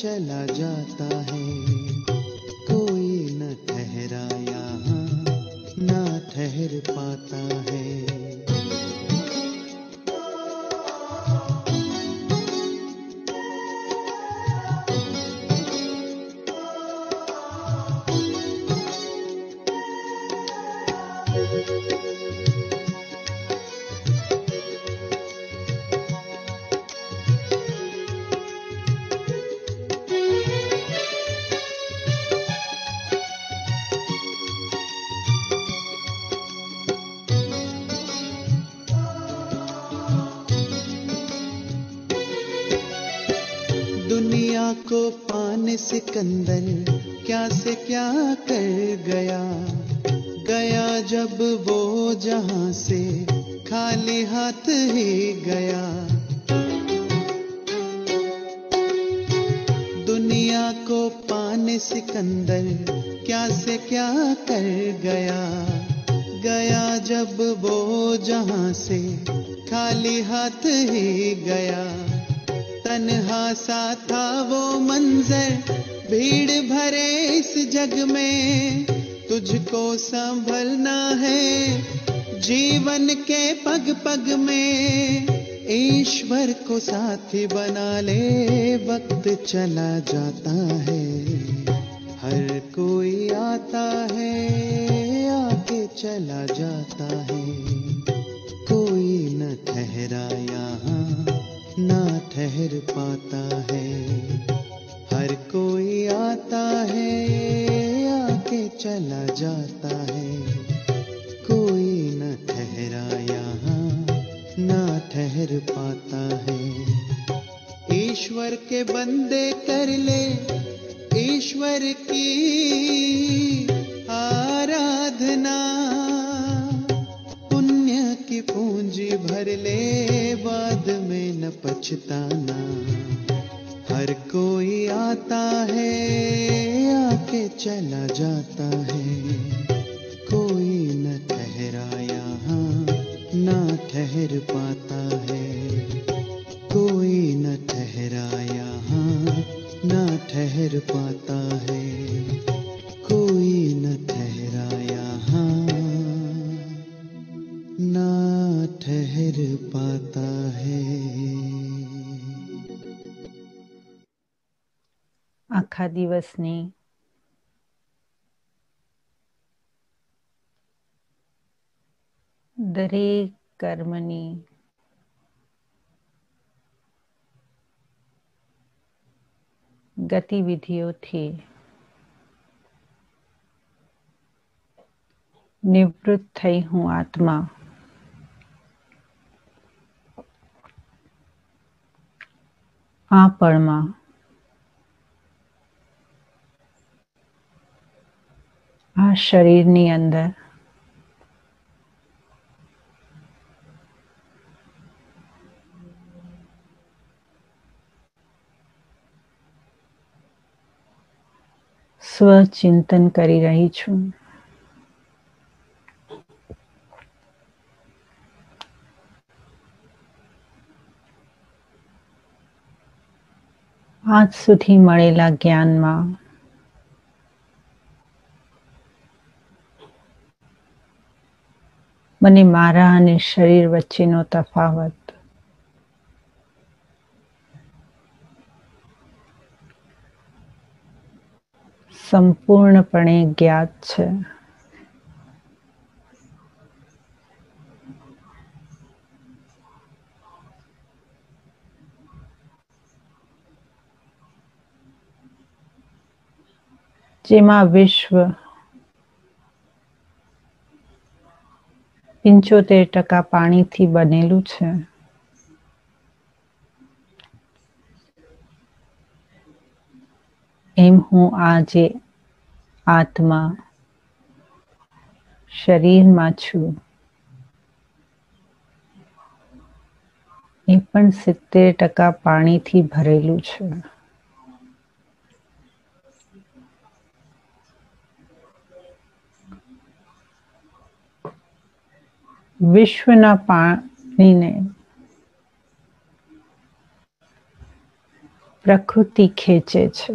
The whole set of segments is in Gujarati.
चला जाता है साथी बना ले वक्त चला जाता है દરેક કર્મની ગતિવિધિઓથી નિવૃત્ત થઈ હું આત્મા આ પળમાં આ શરીરની અંદર સ્વચિંતન કરી રહી છું આજ સુધી મળેલા જ્ઞાનમાં મને મારા અને શરીર વચ્ચેનો તફાવત સંપૂર્ણપણે જ્ઞાત છે જેમાં વિશ્વ પિંચોતેર ટકા પાણીથી બનેલું છે એમ હું આજે આત્મા શરીરમાં છું એ પણ સિત્તેર ટકા પાણીથી ભરેલું છે વિશ્વના પાણીને પ્રકૃતિ ખેંચે છે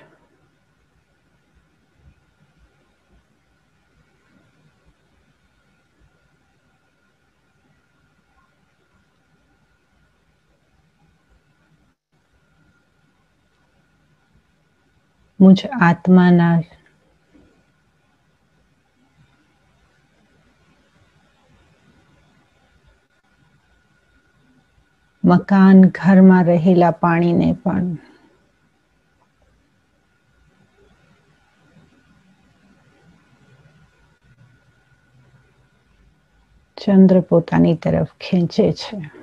મુજ આત્માના મકાન ઘરમાં રહેલા પાણીને પણ ચંદ્ર પોતાની તરફ ખેંચે છે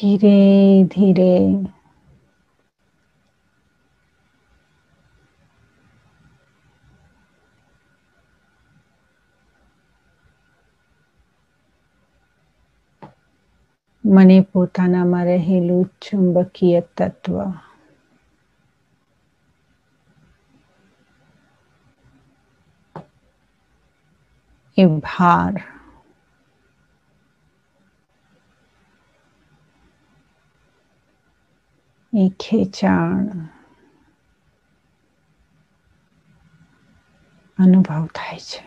धीरे धीरे મને પોતાનામાં રહેલું ચુંબકીય તત્વ એ ભાર એ ખેંચાણ અનુભવ થાય છે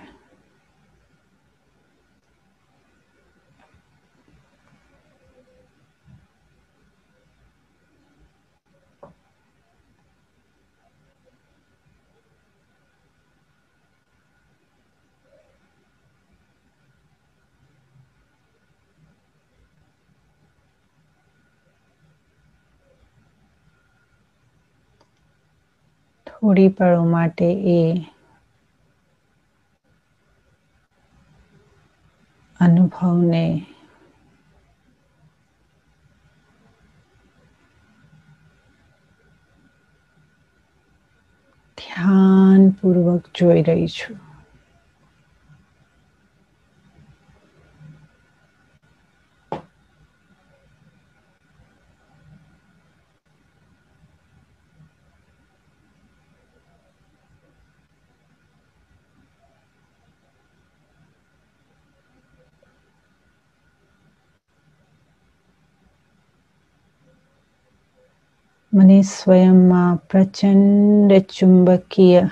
થોડી પળો માટે એ અનુભવને ધ્યાનપૂર્વક જોઈ રહી છું મને સ્વયંમાં પ્રચંડ ચુંબકીય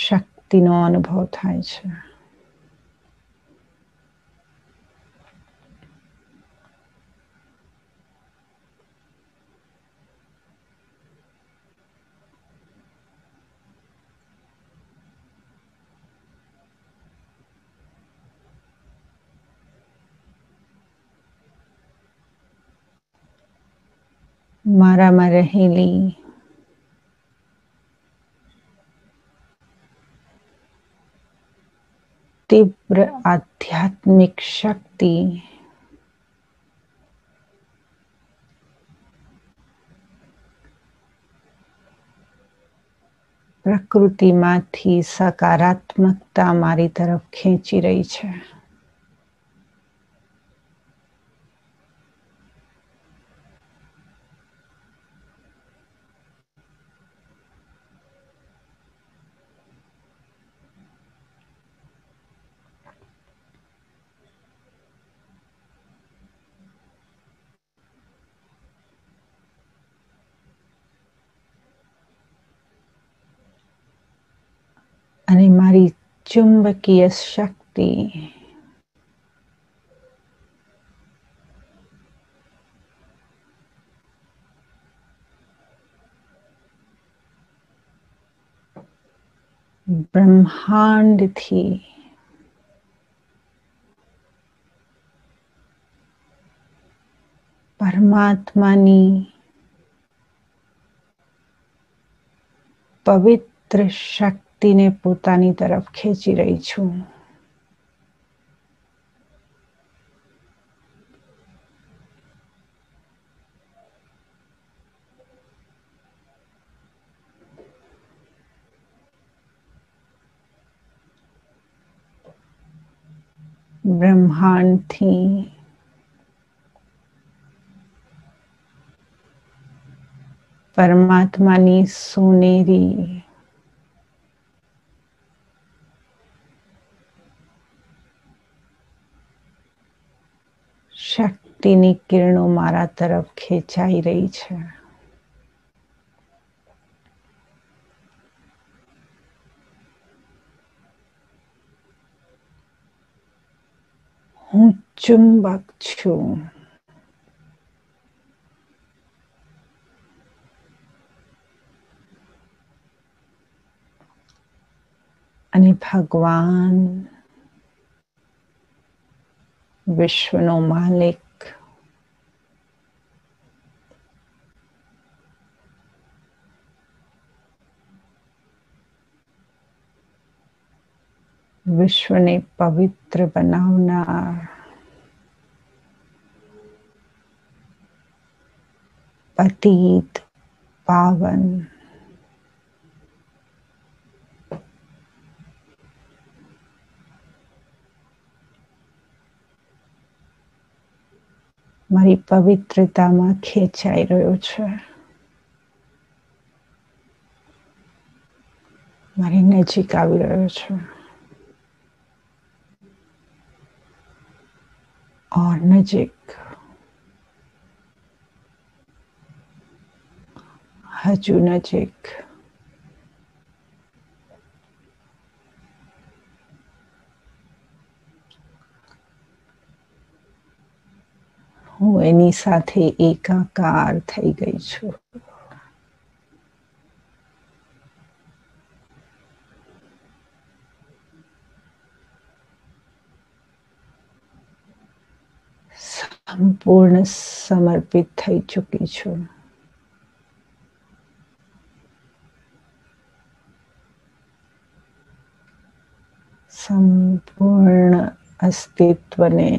શક્તિનો અનુભવ થાય છે મારામાં રહેલી તીવ્ર આધ્યાત્મિક શક્તિ પ્રકૃતિમાંથી સકારાત્મકતા મારી તરફ ખેંચી રહી છે અને મારી ચુંબકીય શક્તિ ब्रह्मांड थी परमात्मानी पवित्र शक्ति शक्ति ने पोता तरफ खेची रही छू ब्रह्मांड थी परमात्मा सोनेरी શક્તિની કિરણો મારા તરફ ખેંચાઈ રહી છે હું ચુંબક છું અને ભગવાન વિશ્વનો માલિક વિશ્વને પવિત્ર બનાવનાર પતિત પાવન મારી પવિત્રતામાં ખેંચાઈ રહ્યો છે મારી નજીક આવી રહ્યો છે ઓર નજીક હજુ નજીક હું એની સાથે એકાકાર થઈ ગઈ છું સંપૂર્ણ સમર્પિત થઈ ચૂકી છું સંપૂર્ણ અસ્તિત્વને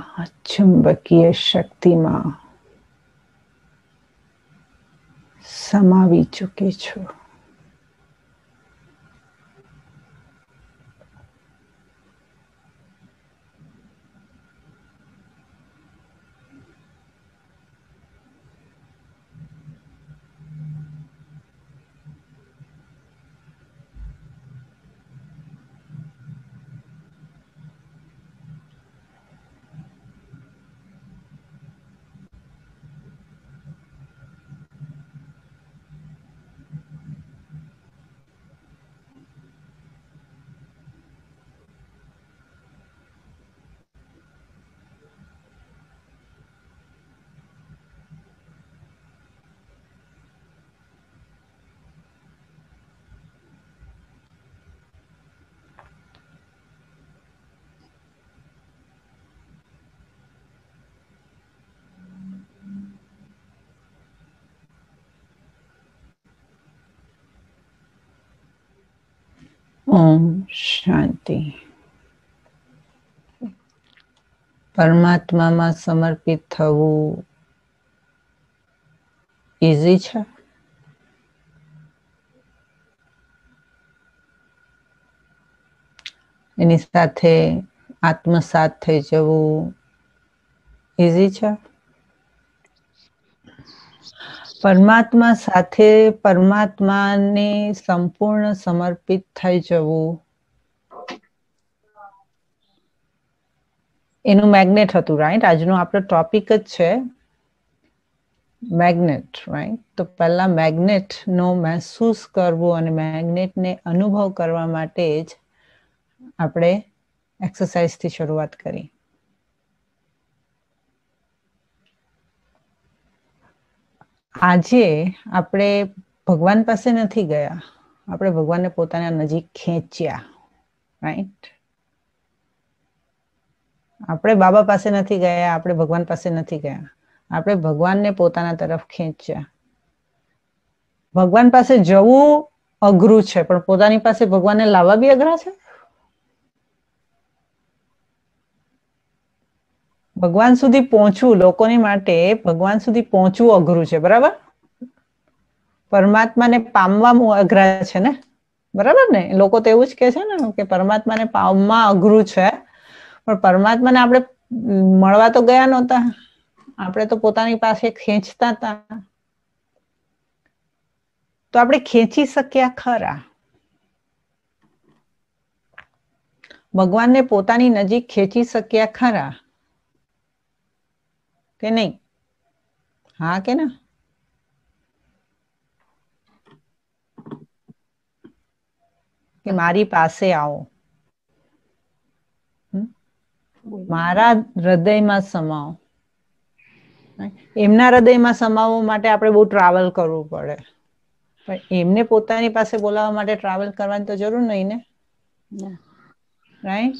આ ચુંબકીય શક્તિમાં સમાવી ચૂકી છું ઓમ શાંતિ પરમાત્મામાં સમર્પિત થવું ઈઝી છે એની સાથે આત્મસાત થઈ જવું ઈઝી છે પરમાત્મા સાથે પરમાત્માને સંપૂર્ણ સમર્પિત થઈ જવું એનું મેગ્નેટ હતું રાઈટ આજનો આપણો ટોપિક જ છે મેગ્નેટ રાઈટ તો પહેલા મેગ્નેટનો મહેસૂસ કરવો અને મેગ્નેટને અનુભવ કરવા માટે જ આપણે એક્સરસાઇઝથી શરૂઆત કરી આજે આપણે ભગવાન પાસે નથી ગયા આપણે ભગવાનને પોતાના નજીક ખેંચ્યા રાઈટ આપણે બાબા પાસે નથી ગયા આપણે ભગવાન પાસે નથી ગયા આપણે ભગવાનને પોતાના તરફ ખેંચ્યા ભગવાન પાસે જવું અઘરું છે પણ પોતાની પાસે ભગવાનને લાવવા બી અઘરા છે ભગવાન સુધી પહોંચવું લોકોની માટે ભગવાન સુધી પહોંચવું અઘરું છે બરાબર પરમાત્માને પામવા અઘરા છે ને બરાબર ને લોકો તો એવું જ કે છે ને કે પરમાત્માને પામવા અઘરું છે પણ પરમાત્માને આપણે મળવા તો ગયા નહોતા આપણે તો પોતાની પાસે ખેંચતા હતા તો આપણે ખેંચી શક્યા ખરા ભગવાનને પોતાની નજીક ખેંચી શક્યા ખરા કે નહીં હા કે ના કે મારી પાસે આવો મારા હૃદયમાં સમાવો એમના હૃદયમાં સમાવવા માટે આપણે બહુ ટ્રાવેલ કરવું પડે પણ એમને પોતાની પાસે બોલાવવા માટે ટ્રાવેલ કરવાની તો જરૂર નહીં ને રાઈટ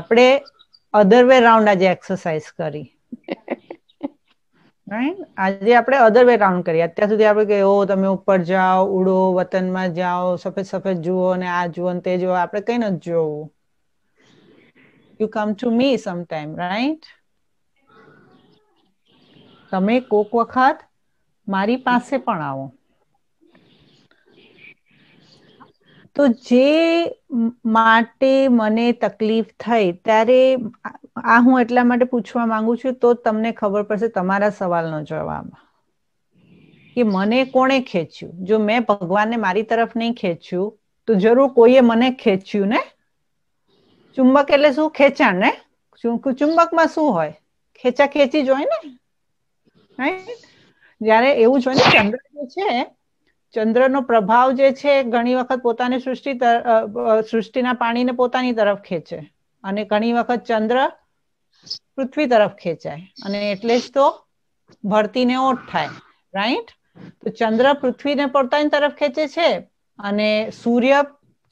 આપણે અધરવે રાઉન્ડ આજે એક્સરસાઇઝ કરી રાઈટ આજે આપણે અધર વે રાઉન્ડ કરીએ અત્યાર સુધી આપણે કે ઓ તમે ઉપર જાઓ ઉડો વતનમાં જાઓ સફેદ સફેદ જુઓ ને આ જુઓ ને તે જુઓ આપણે કઈ નથી જોવું you come to me sometime right તમે કોક વખત મારી પાસે પણ આવો તો જે માટે મને તકલીફ થઈ ત્યારે આ હું એટલા માટે પૂછવા માંગુ છું તો તમને ખબર પડશે તમારા સવાલનો જવાબ કે મને કોણે ખેંચ્યું જો મેં ભગવાનને મારી તરફ નહીં ખેંચ્યું તો જરૂર કોઈએ મને ખેંચ્યું ને ચુંબક એટલે શું ખેંચાણ ને ચુંબકમાં શું હોય ખેંચા ખેંચી જ હોય ને જયારે એવું જ ને ચંદ્ર જે છે ચંદ્રનો પ્રભાવ જે છે ઘણી વખત પોતાની સૃષ્ટિ સૃષ્ટિના પાણીને પોતાની તરફ ખેંચે અને ઘણી વખત ચંદ્ર પૃથ્વી તરફ ખેંચાય અને એટલે જ તો ભરતીને ઓટ થાય રાઈટ તો ચંદ્ર પૃથ્વીને પોતાની તરફ ખેંચે છે અને સૂર્ય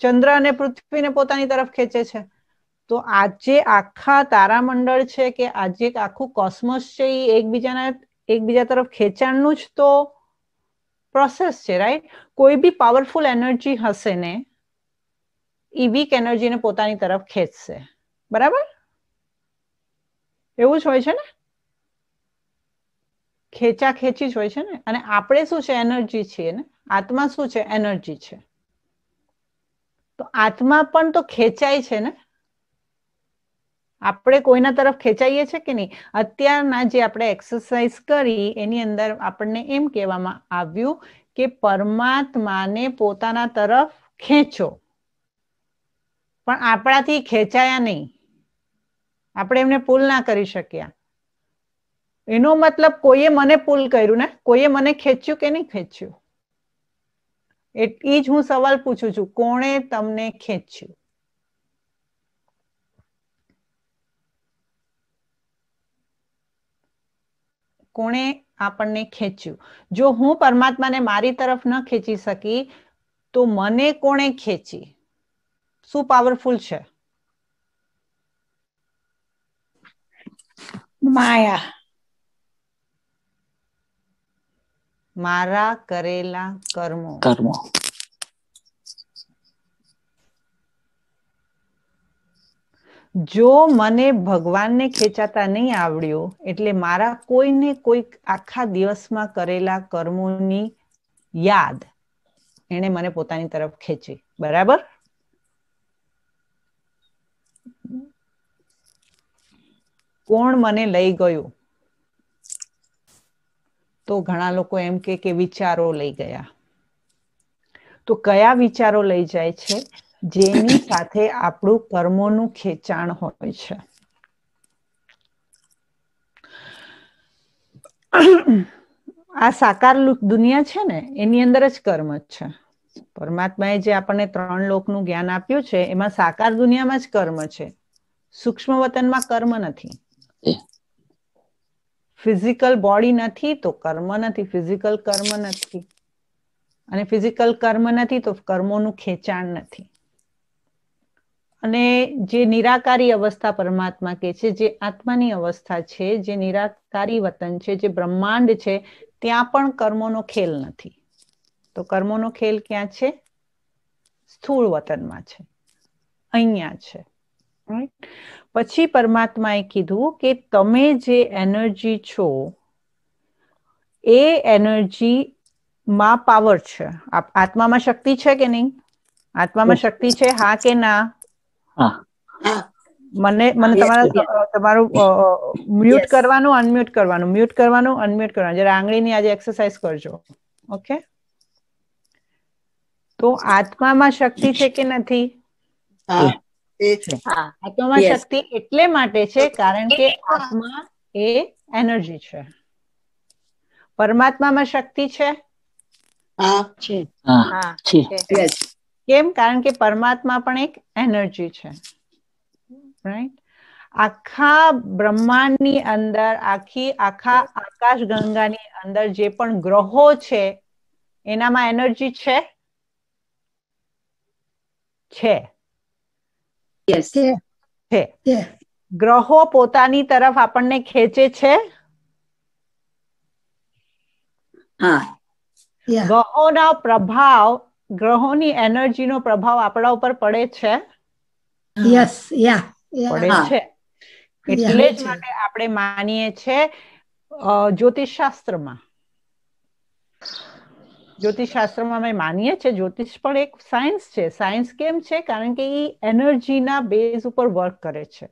ચંદ્ર અને પૃથ્વીને પોતાની તરફ ખેંચે છે તો આજે આખા તારામંડળ છે કે આજે આખું કોસ્મોસ છે એ એકબીજાના એકબીજા તરફ ખેંચાણનું જ તો પ્રોસેસ છે રાઈટ કોઈ બી પાવરફુલ એનર્જી હશે ને એ વીક એનર્જીને પોતાની તરફ ખેંચશે બરાબર એવું જ હોય છે ને ખેંચા ખેંચી જ હોય છે ને અને આપણે શું છે એનર્જી છીએ ને આત્મા શું છે એનર્જી છે તો આત્મા પણ તો ખેંચાય છે ને આપણે કોઈના તરફ ખેંચાઈએ છે કે નહીં અત્યારના જે આપણે એક્સરસાઇઝ કરી એની અંદર આપણને એમ કહેવામાં આવ્યું કે પરમાત્માને પોતાના તરફ ખેંચો પણ આપણાથી ખેંચાયા નહીં આપણે એમને પુલ ના કરી શક્યા એનો મતલબ કોઈએ મને પુલ કર્યું ને કોઈએ મને ખેંચ્યું કે નહીં ખેંચ્યું એ જ હું સવાલ પૂછું છું કોણે તમને ખેંચ્યું કોણે આપણને ખેંચ્યું જો હું પરમાત્માને મારી તરફ ન ખેંચી શકી તો મને કોણે ખેંચી શું પાવરફુલ છે માયા મારા કરેલા કર્મો કર્મો જો મને ભગવાનને ખેંચાતા નહીં આવડ્યો એટલે મારા કોઈને કોઈ આખા દિવસમાં કરેલા કર્મોની યાદ એને મને પોતાની તરફ ખેંચી બરાબર કોણ મને લઈ ગયું તો ઘણા લોકો એમ કે કે વિચારો લઈ ગયા તો કયા વિચારો લઈ જાય છે જેની સાથે આપણું કર્મોનું ખેંચાણ હોય છે આ સાકાર દુનિયા છે ને એની અંદર જ કર્મ જ છે પરમાત્માએ જે આપણને ત્રણ લોકનું જ્ઞાન આપ્યું છે એમાં સાકાર દુનિયામાં જ કર્મ છે સૂક્ષ્મ વતનમાં કર્મ નથી ફિઝિકલ બોડી નથી તો કર્મ નથી ફિઝિકલ કર્મ નથી અને ફિઝિકલ કર્મ નથી તો કર્મોનું ખેંચાણ નથી અને જે નિરાકારી અવસ્થા પરમાત્મા કે છે જે આત્માની અવસ્થા છે જે નિરાકારી વતન છે જે બ્રહ્માંડ છે ત્યાં પણ કર્મોનો ખેલ નથી તો કર્મોનો ખેલ ક્યાં છે સ્થૂળ વતનમાં છે અહીંયા છે પછી પરમાત્માએ કીધું કે તમે જે એનર્જી છો એ એનર્જી માં પાવર છે આત્મામાં શક્તિ છે કે નહીં આત્મામાં શક્તિ છે હા કે ના મને મને તમારા તમારું મ્યુટ કરવાનું અનમ્યુટ કરવાનું મ્યુટ કરવાનું અનમ્યુટ કરવાનું જરા આંગળીની આજે એક્સરસાઇઝ કરજો ઓકે તો આત્મામાં શક્તિ છે કે નથી એ શક્તિ એટલે માટે છે કારણ કે આત્મા એ એનર્જી છે પરમાત્મામાં શક્તિ છે છે કેમ કારણ કે પરમાત્મા પણ એક એનર્જી છે રાઈટ આખા બ્રહ્માંડની અંદર આખી આખા આકાશ ગંગાની અંદર જે પણ ગ્રહો છે એનામાં એનર્જી છે છે યસ છે ગ્રહો પોતાની તરફ આપણને ખેંચે છે હા ગ્રહોના પ્રભાવ ગ્રહોની એનર્જીનો પ્રભાવ આપણા ઉપર પડે છે યસ યા પડે છે એટલે જ માટે આપણે માનીએ છીએ જ્યોતિષશાસ્ત્રમાં જ્યોતિષશાસ્ત્રમાં અમે માનીએ છીએ જ્યોતિષ પણ એક સાયન્સ છે સાયન્સ કેમ છે કારણ કે એ એનર્જીના બેઝ ઉપર વર્ક કરે છે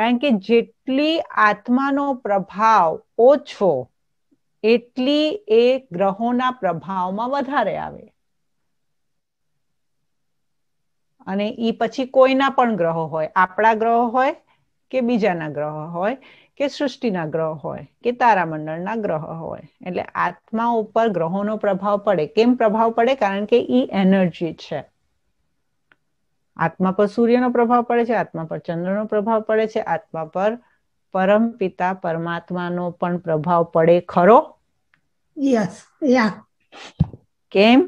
કારણ કે જેટલી આત્માનો પ્રભાવ ઓછો એટલી એ ગ્રહોના પ્રભાવમાં વધારે આવે અને એ પછી કોઈના પણ ગ્રહો હોય આપણા ગ્રહો હોય કે બીજાના ગ્રહો હોય કે સૃષ્ટિના ગ્રહ હોય કે તારામંડળના ગ્રહ હોય એટલે આત્મા ઉપર ગ્રહોનો પ્રભાવ પડે કેમ પ્રભાવ પડે કારણ કે ઈ એનર્જી છે આત્મા પર સૂર્યનો પ્રભાવ પડે છે આત્મા પર ચંદ્રનો પ્રભાવ પડે છે આત્મા પર પરમ પિતા પરમાત્માનો પણ પ્રભાવ પડે ખરો યસ યા કેમ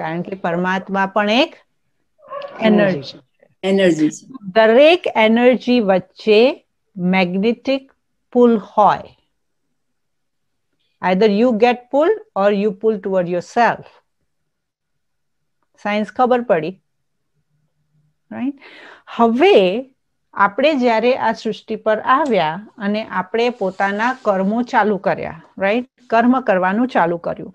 કારણ કે પરમાત્મા પણ એક એનર્જી એનર્જી દરેક એનર્જી વચ્ચે magnetic pull hoy. Either you get pulled or you pull toward yourself. Science ખબર પડી રાઈટ હવે આપણે જ્યારે આ સૃષ્ટિ પર આવ્યા અને આપણે પોતાના કર્મો ચાલુ કર્યા રાઈટ કર્મ કરવાનું ચાલુ કર્યું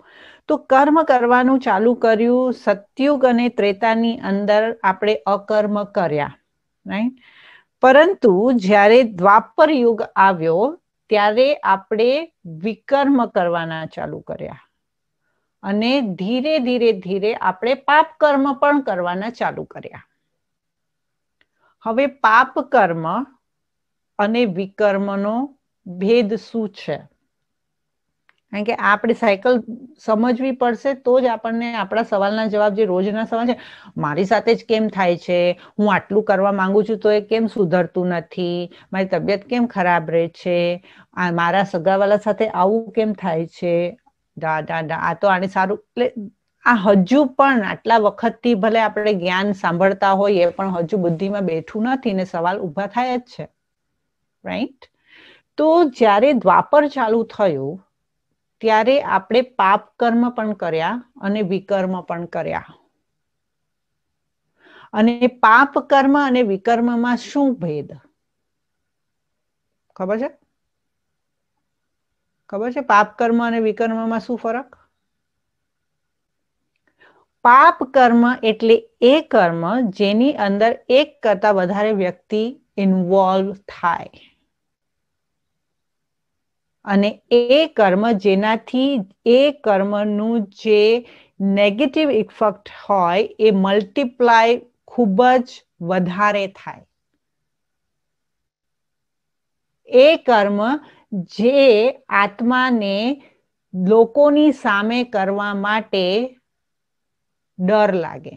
તો કર્મ કરવાનું ચાલુ કર્યું સત્યુગ અને ત્રેતાની અંદર આપણે અકર્મ કર્યા રાઈટ પરંતુ જ્યારે દ્વાપર યુગ આવ્યો ત્યારે આપણે વિકર્મ કરવાના ચાલુ કર્યા અને ધીરે ધીરે ધીરે આપણે પાપ કર્મ પણ કરવાના ચાલુ કર્યા હવે પાપ કર્મ અને વિકર્મનો ભેદ શું છે કારણ કે આપણે સાયકલ સમજવી પડશે તો જ આપણને આપણા સવાલના જવાબ જે રોજના સવાલ છે મારી સાથે જ કેમ થાય છે હું આટલું કરવા માંગુ છું તો એ કેમ સુધરતું નથી મારી તબિયત કેમ ખરાબ રહે છે મારા સગાવાલા સાથે આવું કેમ થાય છે ડા ડા ડા આ તો આને સારું એટલે આ હજુ પણ આટલા વખતથી ભલે આપણે જ્ઞાન સાંભળતા હોઈએ પણ હજુ બુદ્ધિમાં બેઠું નથી ને સવાલ ઊભા થાય જ છે રાઈટ તો જ્યારે દ્વાપર ચાલુ થયું ત્યારે આપણે પાપ કર્મ પણ કર્યા અને વિકર્મ પણ કર્યા અને પાપ કર્મ અને વિકર્મમાં શું ભેદ ખબર છે ખબર છે પાપ કર્મ અને વિકર્મમાં શું ફરક પાપ કર્મ એટલે એ કર્મ જેની અંદર એક કરતા વધારે વ્યક્તિ ઇન્વોલ્વ થાય અને એ કર્મ જેનાથી એ કર્મનું જે નેગેટિવ ઇફેક્ટ હોય એ મલ્ટીપ્લાય ખૂબ જ વધારે થાય એ કર્મ જે આત્માને લોકોની સામે કરવા માટે ડર લાગે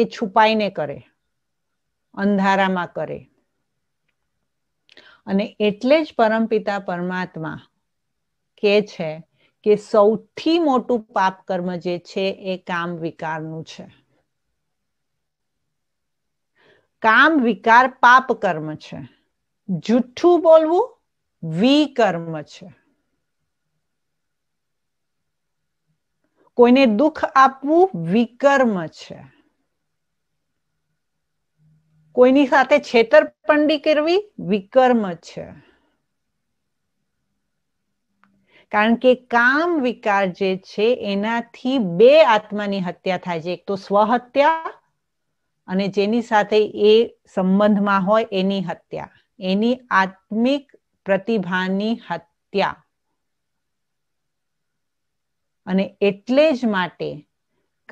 એ છુપાઈને કરે અંધારામાં કરે અને એટલે જ પરમપિતા પરમાત્મા કે છે કે સૌથી મોટું પાપ કર્મ જે છે એ કામ વિકારનું છે કામ વિકાર પાપ કર્મ છે જુઠ્ઠું બોલવું વિકર્મ છે કોઈને દુઃખ આપવું વિકર્મ છે કોઈની સાથે છેતરપંડી કરવી વિકર્મ છે કારણ કે કામ વિકાર જે છે એનાથી બે આત્માની હત્યા થાય છે એક તો સ્વહત્યા અને જેની સાથે એ સંબંધમાં હોય એની હત્યા એની આત્મિક પ્રતિભાની હત્યા અને એટલે જ માટે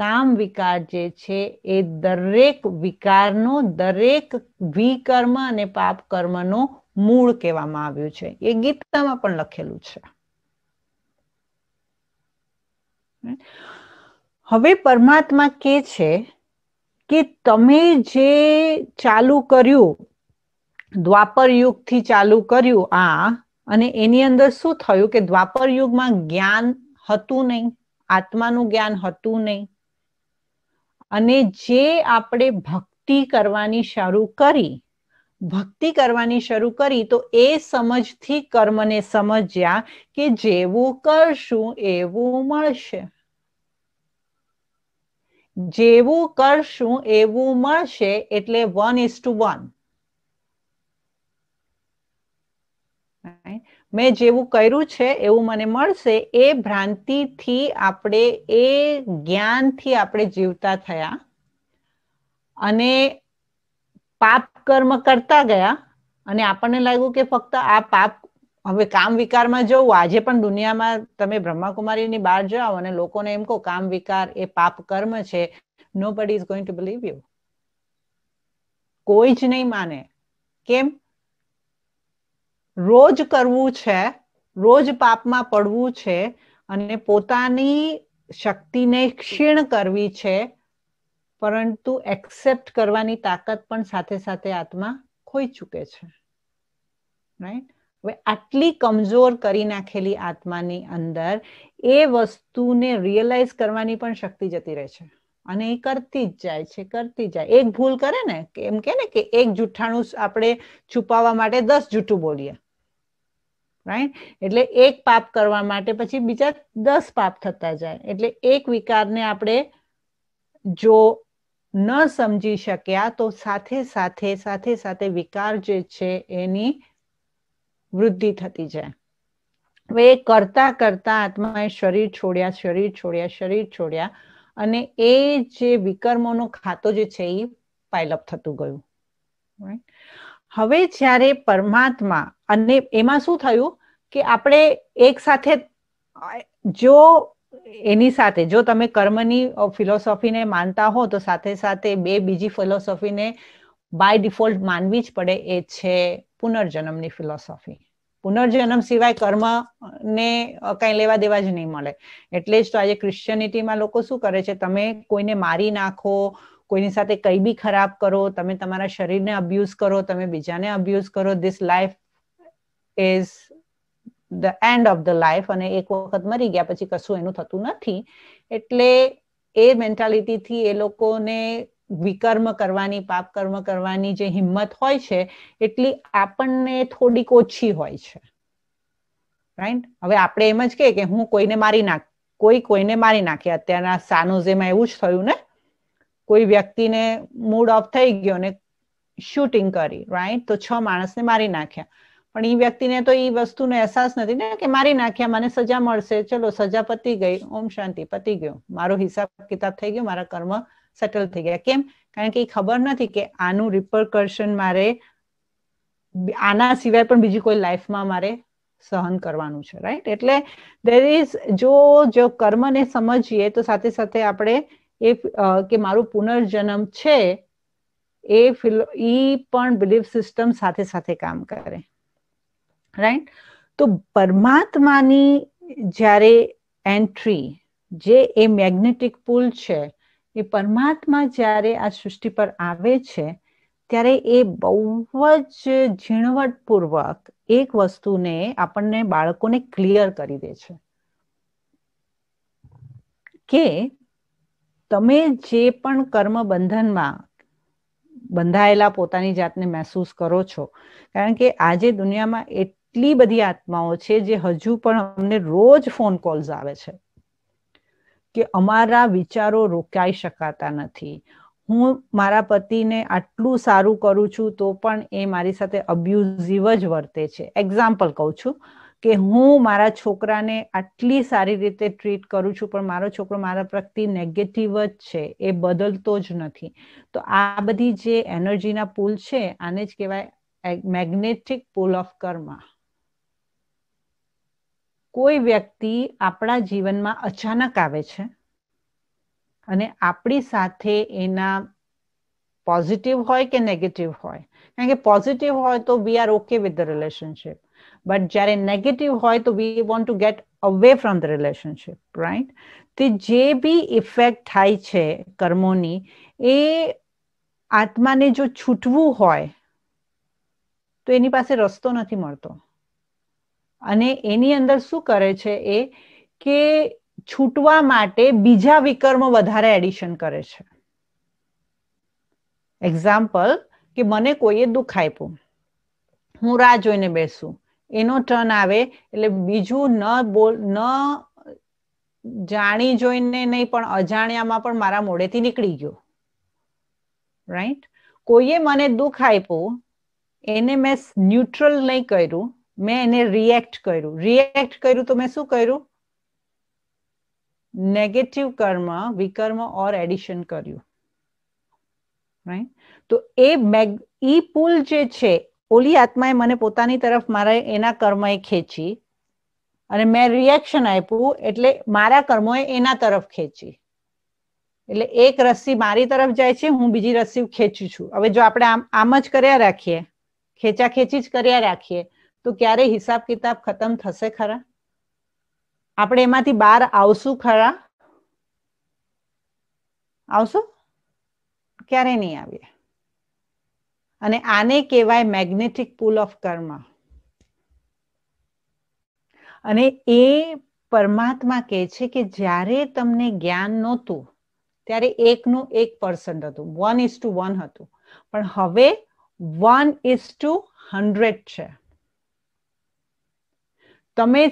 કામ વિકાર જે છે એ દરેક વિકારનો દરેક વિકર્મ અને પાપ કર્મનો મૂળ કહેવામાં આવ્યું છે એ ગીતામાં પણ લખેલું છે હવે પરમાત્મા કે છે કે તમે જે ચાલુ કર્યું દ્વાપર યુગથી ચાલુ કર્યું આ અને એની અંદર શું થયું કે દ્વાપર યુગમાં જ્ઞાન હતું નહીં આત્માનું જ્ઞાન હતું નહીં અને જે આપણે ભક્તિ કરવાની શરૂ કરી ભક્તિ કરવાની શરૂ કરી તો એ સમજથી કર્મને સમજ્યા કે જેવું કરશું એવું મળશે જેવું કરશું એવું મળશે એટલે વન ઇઝ ટુ વન મેં જેવું કર્યું છે એવું મને મળશે એ ભ્રાંતિથી આપણે એ જ્ઞાનથી આપણે જીવતા થયા અને પાપ કર્મ કરતા ગયા અને આપણને લાગ્યું કે ફક્ત આ પાપ હવે કામ વિકારમાં જવું આજે પણ દુનિયામાં તમે બ્રહ્માકુમારીની બહાર જાઓ અને લોકોને એમ કહો કામ વિકાર એ પાપ કર્મ છે nobody is going to believe you કોઈ જ નહીં માને કેમ રોજ કરવું છે રોજ પાપમાં પડવું છે અને પોતાની શક્તિને ક્ષીણ કરવી છે પરંતુ એક્સેપ્ટ કરવાની તાકાત પણ સાથે સાથે આત્મા ખોઈ ચૂકે છે રાઈટ હવે આટલી કમજોર કરી નાખેલી આત્માની અંદર એ વસ્તુને રિયલાઇઝ કરવાની પણ શક્તિ જતી રહે છે અને એ કરતી જ જાય છે કરતી જાય એક ભૂલ કરે ને કે એમ કે ને કે એક જૂઠાણું આપણે છુપાવવા માટે દસ જૂઠું બોલીએ રાઈટ એટલે એક પાપ કરવા માટે પછી બીજા દસ પાપ થતા જાય એટલે એક વિકારને આપણે જો ન સમજી શક્યા તો સાથે સાથે સાથે સાથે વિકાર જે છે એની વૃદ્ધિ થતી જાય હવે એ કરતા કરતા આત્માએ શરીર છોડ્યા શરીર છોડ્યા શરીર છોડ્યા અને એ જે વિકર્મોનો ખાતો જે છે એ પાઇલઅપ થતું ગયું હવે જ્યારે પરમાત્મા અને એમાં શું થયું કે આપણે એક સાથે જો એની સાથે જો તમે કર્મની ફિલોસોફીને માનતા હો તો સાથે સાથે બે બીજી ફિલોસોફીને બાય ડિફોલ્ટ માનવી જ પડે એ છે પુનર્જન્મની ફિલોસોફી પુનર્જન્મ સિવાય કર્મને કંઈ લેવા દેવા જ નહીં મળે એટલે જ તો આજે ક્રિશ્ચિયનિટીમાં લોકો શું કરે છે તમે કોઈને મારી નાખો કોઈની સાથે કંઈ બી ખરાબ કરો તમે તમારા શરીરને અબ્યુઝ કરો તમે બીજાને અબ્યુઝ કરો this life is the end of the life અને એક વખત મરી ગયા પછી કશું એનું થતું નથી એટલે એ મેન્ટાલિટી થી એ લોકોને વિકર્મ કરવાની પાપ કર્મ કરવાની જે હિંમત હોય છે એટલી આપણને થોડીક ઓછી હોય છે રાઈટ હવે આપણે એમ જ કે હું કોઈને મારી નાખ કોઈ કોઈને મારી નાખે અત્યારના સાનોઝેમાં એવું જ થયું ને કોઈ વ્યક્તિને મૂડ ઓફ થઈ ગયો ને શૂટિંગ કરી રાઈટ તો છ માણસને મારી નાખ્યા પણ એ વ્યક્તિને તો એ વસ્તુનો અહેસાસ નથી ને કે મારી નાખ્યા મને સજા મળશે ચલો સજા પતી ગઈ ઓમ શાંતિ પતી ગયો મારો હિસાબ કિતાબ થઈ ગયો મારા કર્મ સેટલ થઈ ગયા કેમ કારણ કે એ ખબર નથી કે આનું રિપરકર્શન મારે આના સિવાય પણ બીજી કોઈ લાઈફમાં મારે સહન કરવાનું છે રાઈટ એટલે દેર ઇઝ જો જો કર્મને સમજીએ તો સાથે સાથે આપણે એ કે મારું પુનર્જન્મ છે એ ફિલ એ પણ બિલીફ સિસ્ટમ સાથે સાથે કામ કરે રાઈટ તો પરમાત્માની જ્યારે એન્ટ્રી જે એ મેગ્નેટિક પુલ છે એ પરમાત્મા જ્યારે આ સૃષ્ટિ પર આવે છે ત્યારે એ બહુ જ ઝીણવટપૂર્વક એક વસ્તુને આપણને બાળકોને ક્લિયર કરી દે છે કે તમે જે પણ કર્મ બંધનમાં બંધાયેલા પોતાની જાતને મહેસૂસ કરો છો કારણ કે આજે દુનિયામાં એટલી બધી આત્માઓ છે જે હજુ પણ અમને રોજ ફોન કોલ્સ આવે છે કે અમારા વિચારો રોકાઈ શકાતા નથી હું મારા પતિને આટલું સારું કરું છું તો પણ એ મારી સાથે અબ્યુઝિવ જ વર્તે છે એક્ઝામ્પલ કહું છું કે હું મારા છોકરાને આટલી સારી રીતે ટ્રીટ કરું છું પણ મારો છોકરો મારા પ્રત્યે નેગેટિવ જ છે એ બદલતો જ નથી તો આ બધી જે એનર્જીના પુલ છે આને જ કહેવાય મેગ્નેટિક પુલ ઓફ કર્મા કોઈ વ્યક્તિ આપણા જીવનમાં અચાનક આવે છે અને આપણી સાથે એના પોઝિટિવ હોય કે નેગેટિવ હોય કારણ કે પોઝિટિવ હોય તો we are okay with the relationship but જ્યારે નેગેટિવ હોય તો we want to get away from the relationship right તે જે બી ઇફેક્ટ થાય છે કર્મોની એ આત્માને જો છૂટવું હોય તો એની પાસે રસ્તો નથી મળતો અને એની અંદર શું કરે છે એ કે છૂટવા માટે બીજા વિકર્મો વધારે એડિશન કરે છે એક્ઝામ્પલ કે મને કોઈએ દુઃખ આપ્યું હું રાહ જોઈને બેસું એનો ટર્ન આવે એટલે બીજું ન બોલ ન જાણી જોઈને નહીં પણ અજાણ્યામાં પણ મારા મોડેથી નીકળી ગયો રાઈટ કોઈએ મને દુઃખ આપ્યું એને મેં ન્યુટ્રલ નહીં કર્યું મેં એને રિએક્ટ કર્યું રિએક્ટ કર્યું તો મેં શું કર્યું નેગેટિવ કર્મ વિકર્મ ઓર એડિશન કર્યું રાઈટ તો એ મેગ ઈ પુલ જે છે ઓલી આત્માએ મને પોતાની તરફ મારા એના કર્મએ ખેંચી અને મેં રિએક્શન આપ્યું એટલે મારા કર્મોએ એના તરફ ખેંચી એટલે એક રસ્સી મારી તરફ જાય છે હું બીજી રસ્સી ખેંચું છું હવે જો આપણે આમ આમ જ કર્યા રાખીએ ખેંચા ખેંચી જ કર્યા રાખીએ તો ક્યારે હિસાબ કિતાબ ખતમ થશે ખરા આપણે એમાંથી બહાર આવશું ખરા આવશું ક્યારે નહીં આવીએ અને આને કહેવાય મેગ્નેટિક પુલ ઓફ કર્મ અને એ પરમાત્મા કહે છે કે જ્યારે તમને જ્ઞાન નહોતું ત્યારે એકનું એક પર્સન્ટ હતું વન ઇઝ ટુ વન હતું પણ હવે વન ઇઝ ટુ હંડ્રેડ છે તમે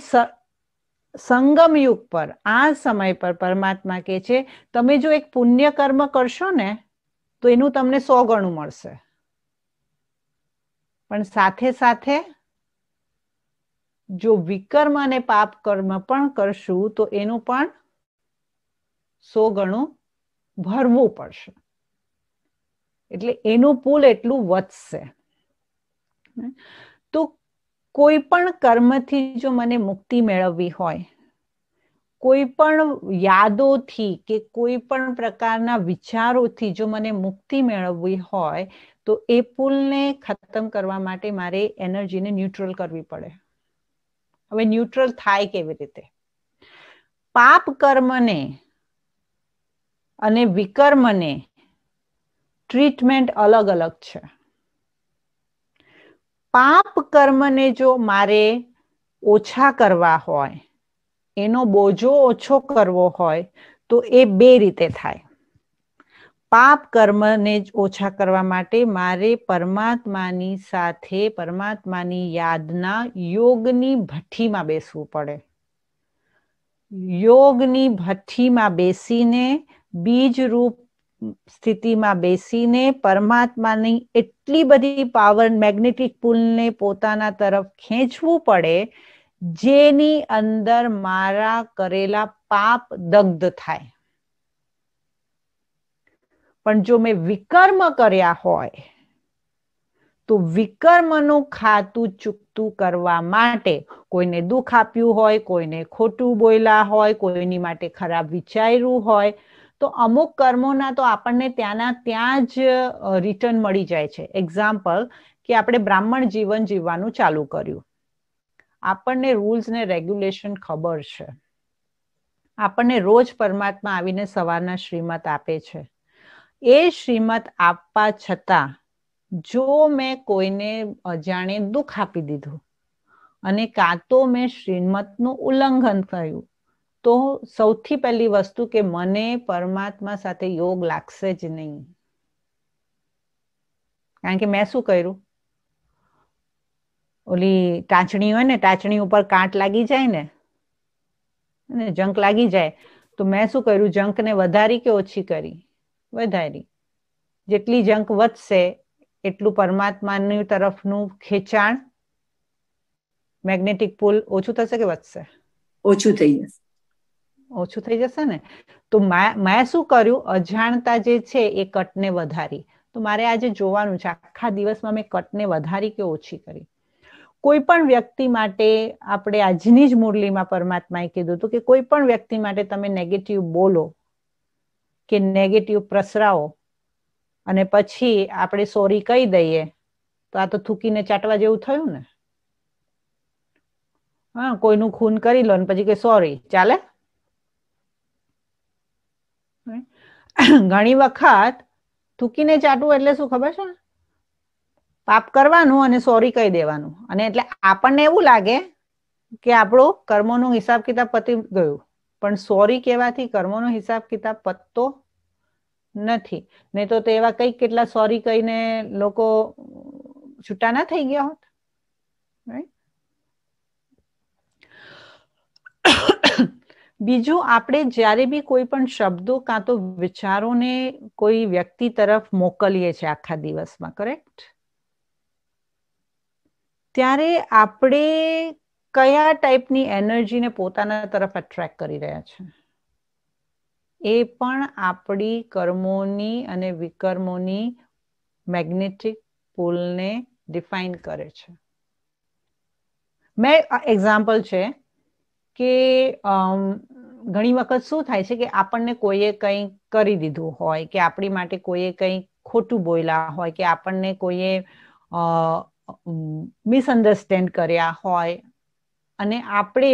સંગમ યુગ પર આ સમય પર પરમાત્મા કે છે તમે જો એક પુણ્ય કર્મ કરશો ને તો એનું તમને સો ગણું મળશે પણ સાથે સાથે જો વિકર્મ અને પાપ કર્મ પણ કરશું તો એનું પણ સો ગણું ભરવું પડશે એટલે એનું પુલ એટલું વધશે કોઈ પણ કર્મથી જો મને મુક્તિ મેળવવી હોય કોઈ પણ યાદોથી કે કોઈ પણ પ્રકારના વિચારોથી જો મને મુક્તિ મેળવવી હોય તો એ પુલને ખતમ કરવા માટે મારે એનર્જીને ન્યુટ્રલ કરવી પડે હવે ન્યુટ્રલ થાય કેવી રીતે પાપ કર્મને અને વિકર્મને ટ્રીટમેન્ટ અલગ અલગ છે પાપ કર્મને જો મારે ઓછા કરવા હોય એનો બોજો ઓછો કરવો હોય તો એ બે રીતે થાય પાપ કર્મને જ ઓછા કરવા માટે મારે પરમાત્માની સાથે પરમાત્માની યાદના યોગની ભઠ્ઠીમાં બેસવું પડે યોગની ભઠ્ઠીમાં બેસીને બીજ રૂપ સ્થિતિમાં બેસીને પરમાત્માની એટલી બધી પાવર મેગ્નેટિક પુલને પોતાના તરફ ખેંચવું પડે જેની અંદર મારા કરેલા પાપ દગ્ધ થાય પણ જો મેં વિકર્મ કર્યા હોય તો વિકર્મનું ખાતું ચૂકતું કરવા માટે કોઈને દુઃખ આપ્યું હોય કોઈને ખોટું બોલ્યા હોય કોઈની માટે ખરાબ વિચાર્યું હોય તો અમુક કર્મોના તો આપણને ત્યાંના ત્યાં જ રિટર્ન મળી જાય છે એક્ઝામ્પલ કે આપણે બ્રાહ્મણ જીવન જીવવાનું ચાલુ કર્યું આપણને રૂલ્સ ને રેગ્યુલેશન ખબર છે આપણને રોજ પરમાત્મા આવીને સવારના શ્રીમત આપે છે એ શ્રીમત આપવા છતાં જો મેં કોઈને અજાણે દુઃખ આપી દીધું અને કાં તો મેં શ્રીમતનું ઉલ્લંઘન કર્યું તો સૌથી પહેલી વસ્તુ કે મને પરમાત્મા સાથે યોગ લાગશે જ નહીં કારણ કે મેં શું કર્યું ઓલી ટાંચણી હોય ને ટાંચણી ઉપર કાંટ લાગી જાય ને અને જંક લાગી જાય તો મેં શું કર્યું જંકને વધારી કે ઓછી કરી વધારી જેટલી જંક વધશે એટલું પરમાત્માની તરફનું ખેંચાણ મેગ્નેટિક પુલ ઓછું થશે કે વધશે ઓછું થઈ જશે ઓછું થઈ જશે ને તો મેં શું કર્યું અજાણતા જે છે એ કટને વધારી તો મારે આજે જોવાનું છે આખા દિવસમાં મેં કટને વધારી કે ઓછી કરી કોઈ પણ વ્યક્તિ માટે આપણે આજની જ મુરલીમાં પરમાત્માએ કીધું હતું કે કોઈ પણ વ્યક્તિ માટે તમે નેગેટિવ બોલો કે નેગેટિવ પ્રસરાવો અને પછી આપણે સોરી કહી દઈએ તો આ તો થૂકીને ચાટવા જેવું થયું ને હા કોઈનું ખૂન કરી લો ને પછી કે સોરી ચાલે ઘણી વખત થૂકીને ચાટવું એટલે શું ખબર છે પાપ કરવાનું અને સોરી કહી દેવાનું અને એટલે આપણને એવું લાગે કે આપણો કર્મોનું હિસાબ કિતાબ પતી ગયું પણ સોરી કહેવાથી કર્મોનો હિસાબ કિતાબ પતતો નથી નહીં તો તેવા કઈ કેટલા સોરી કહીને લોકો છૂટા ના થઈ ગયા હોત બીજું આપણે જ્યારે બી કોઈ પણ શબ્દો કાં તો વિચારોને કોઈ વ્યક્તિ તરફ મોકલીએ છીએ આખા દિવસમાં કરેક્ટ ત્યારે આપણે કયા ટાઈપની એનર્જીને પોતાના તરફ અટ્રેક્ટ કરી રહ્યા છે એ પણ આપણી કર્મોની અને વિકર્મોની મેગ્નેટિક પુલને ડિફાઇન કરે છે મેં એક્ઝામ્પલ છે કે ઘણી વખત શું થાય છે કે આપણને કોઈએ કંઈ કરી દીધું હોય કે આપણી માટે કોઈએ કંઈ ખોટું બોલ્યા હોય કે આપણને કોઈએ મિસઅન્ડરસ્ટેન્ડ કર્યા હોય અને આપણે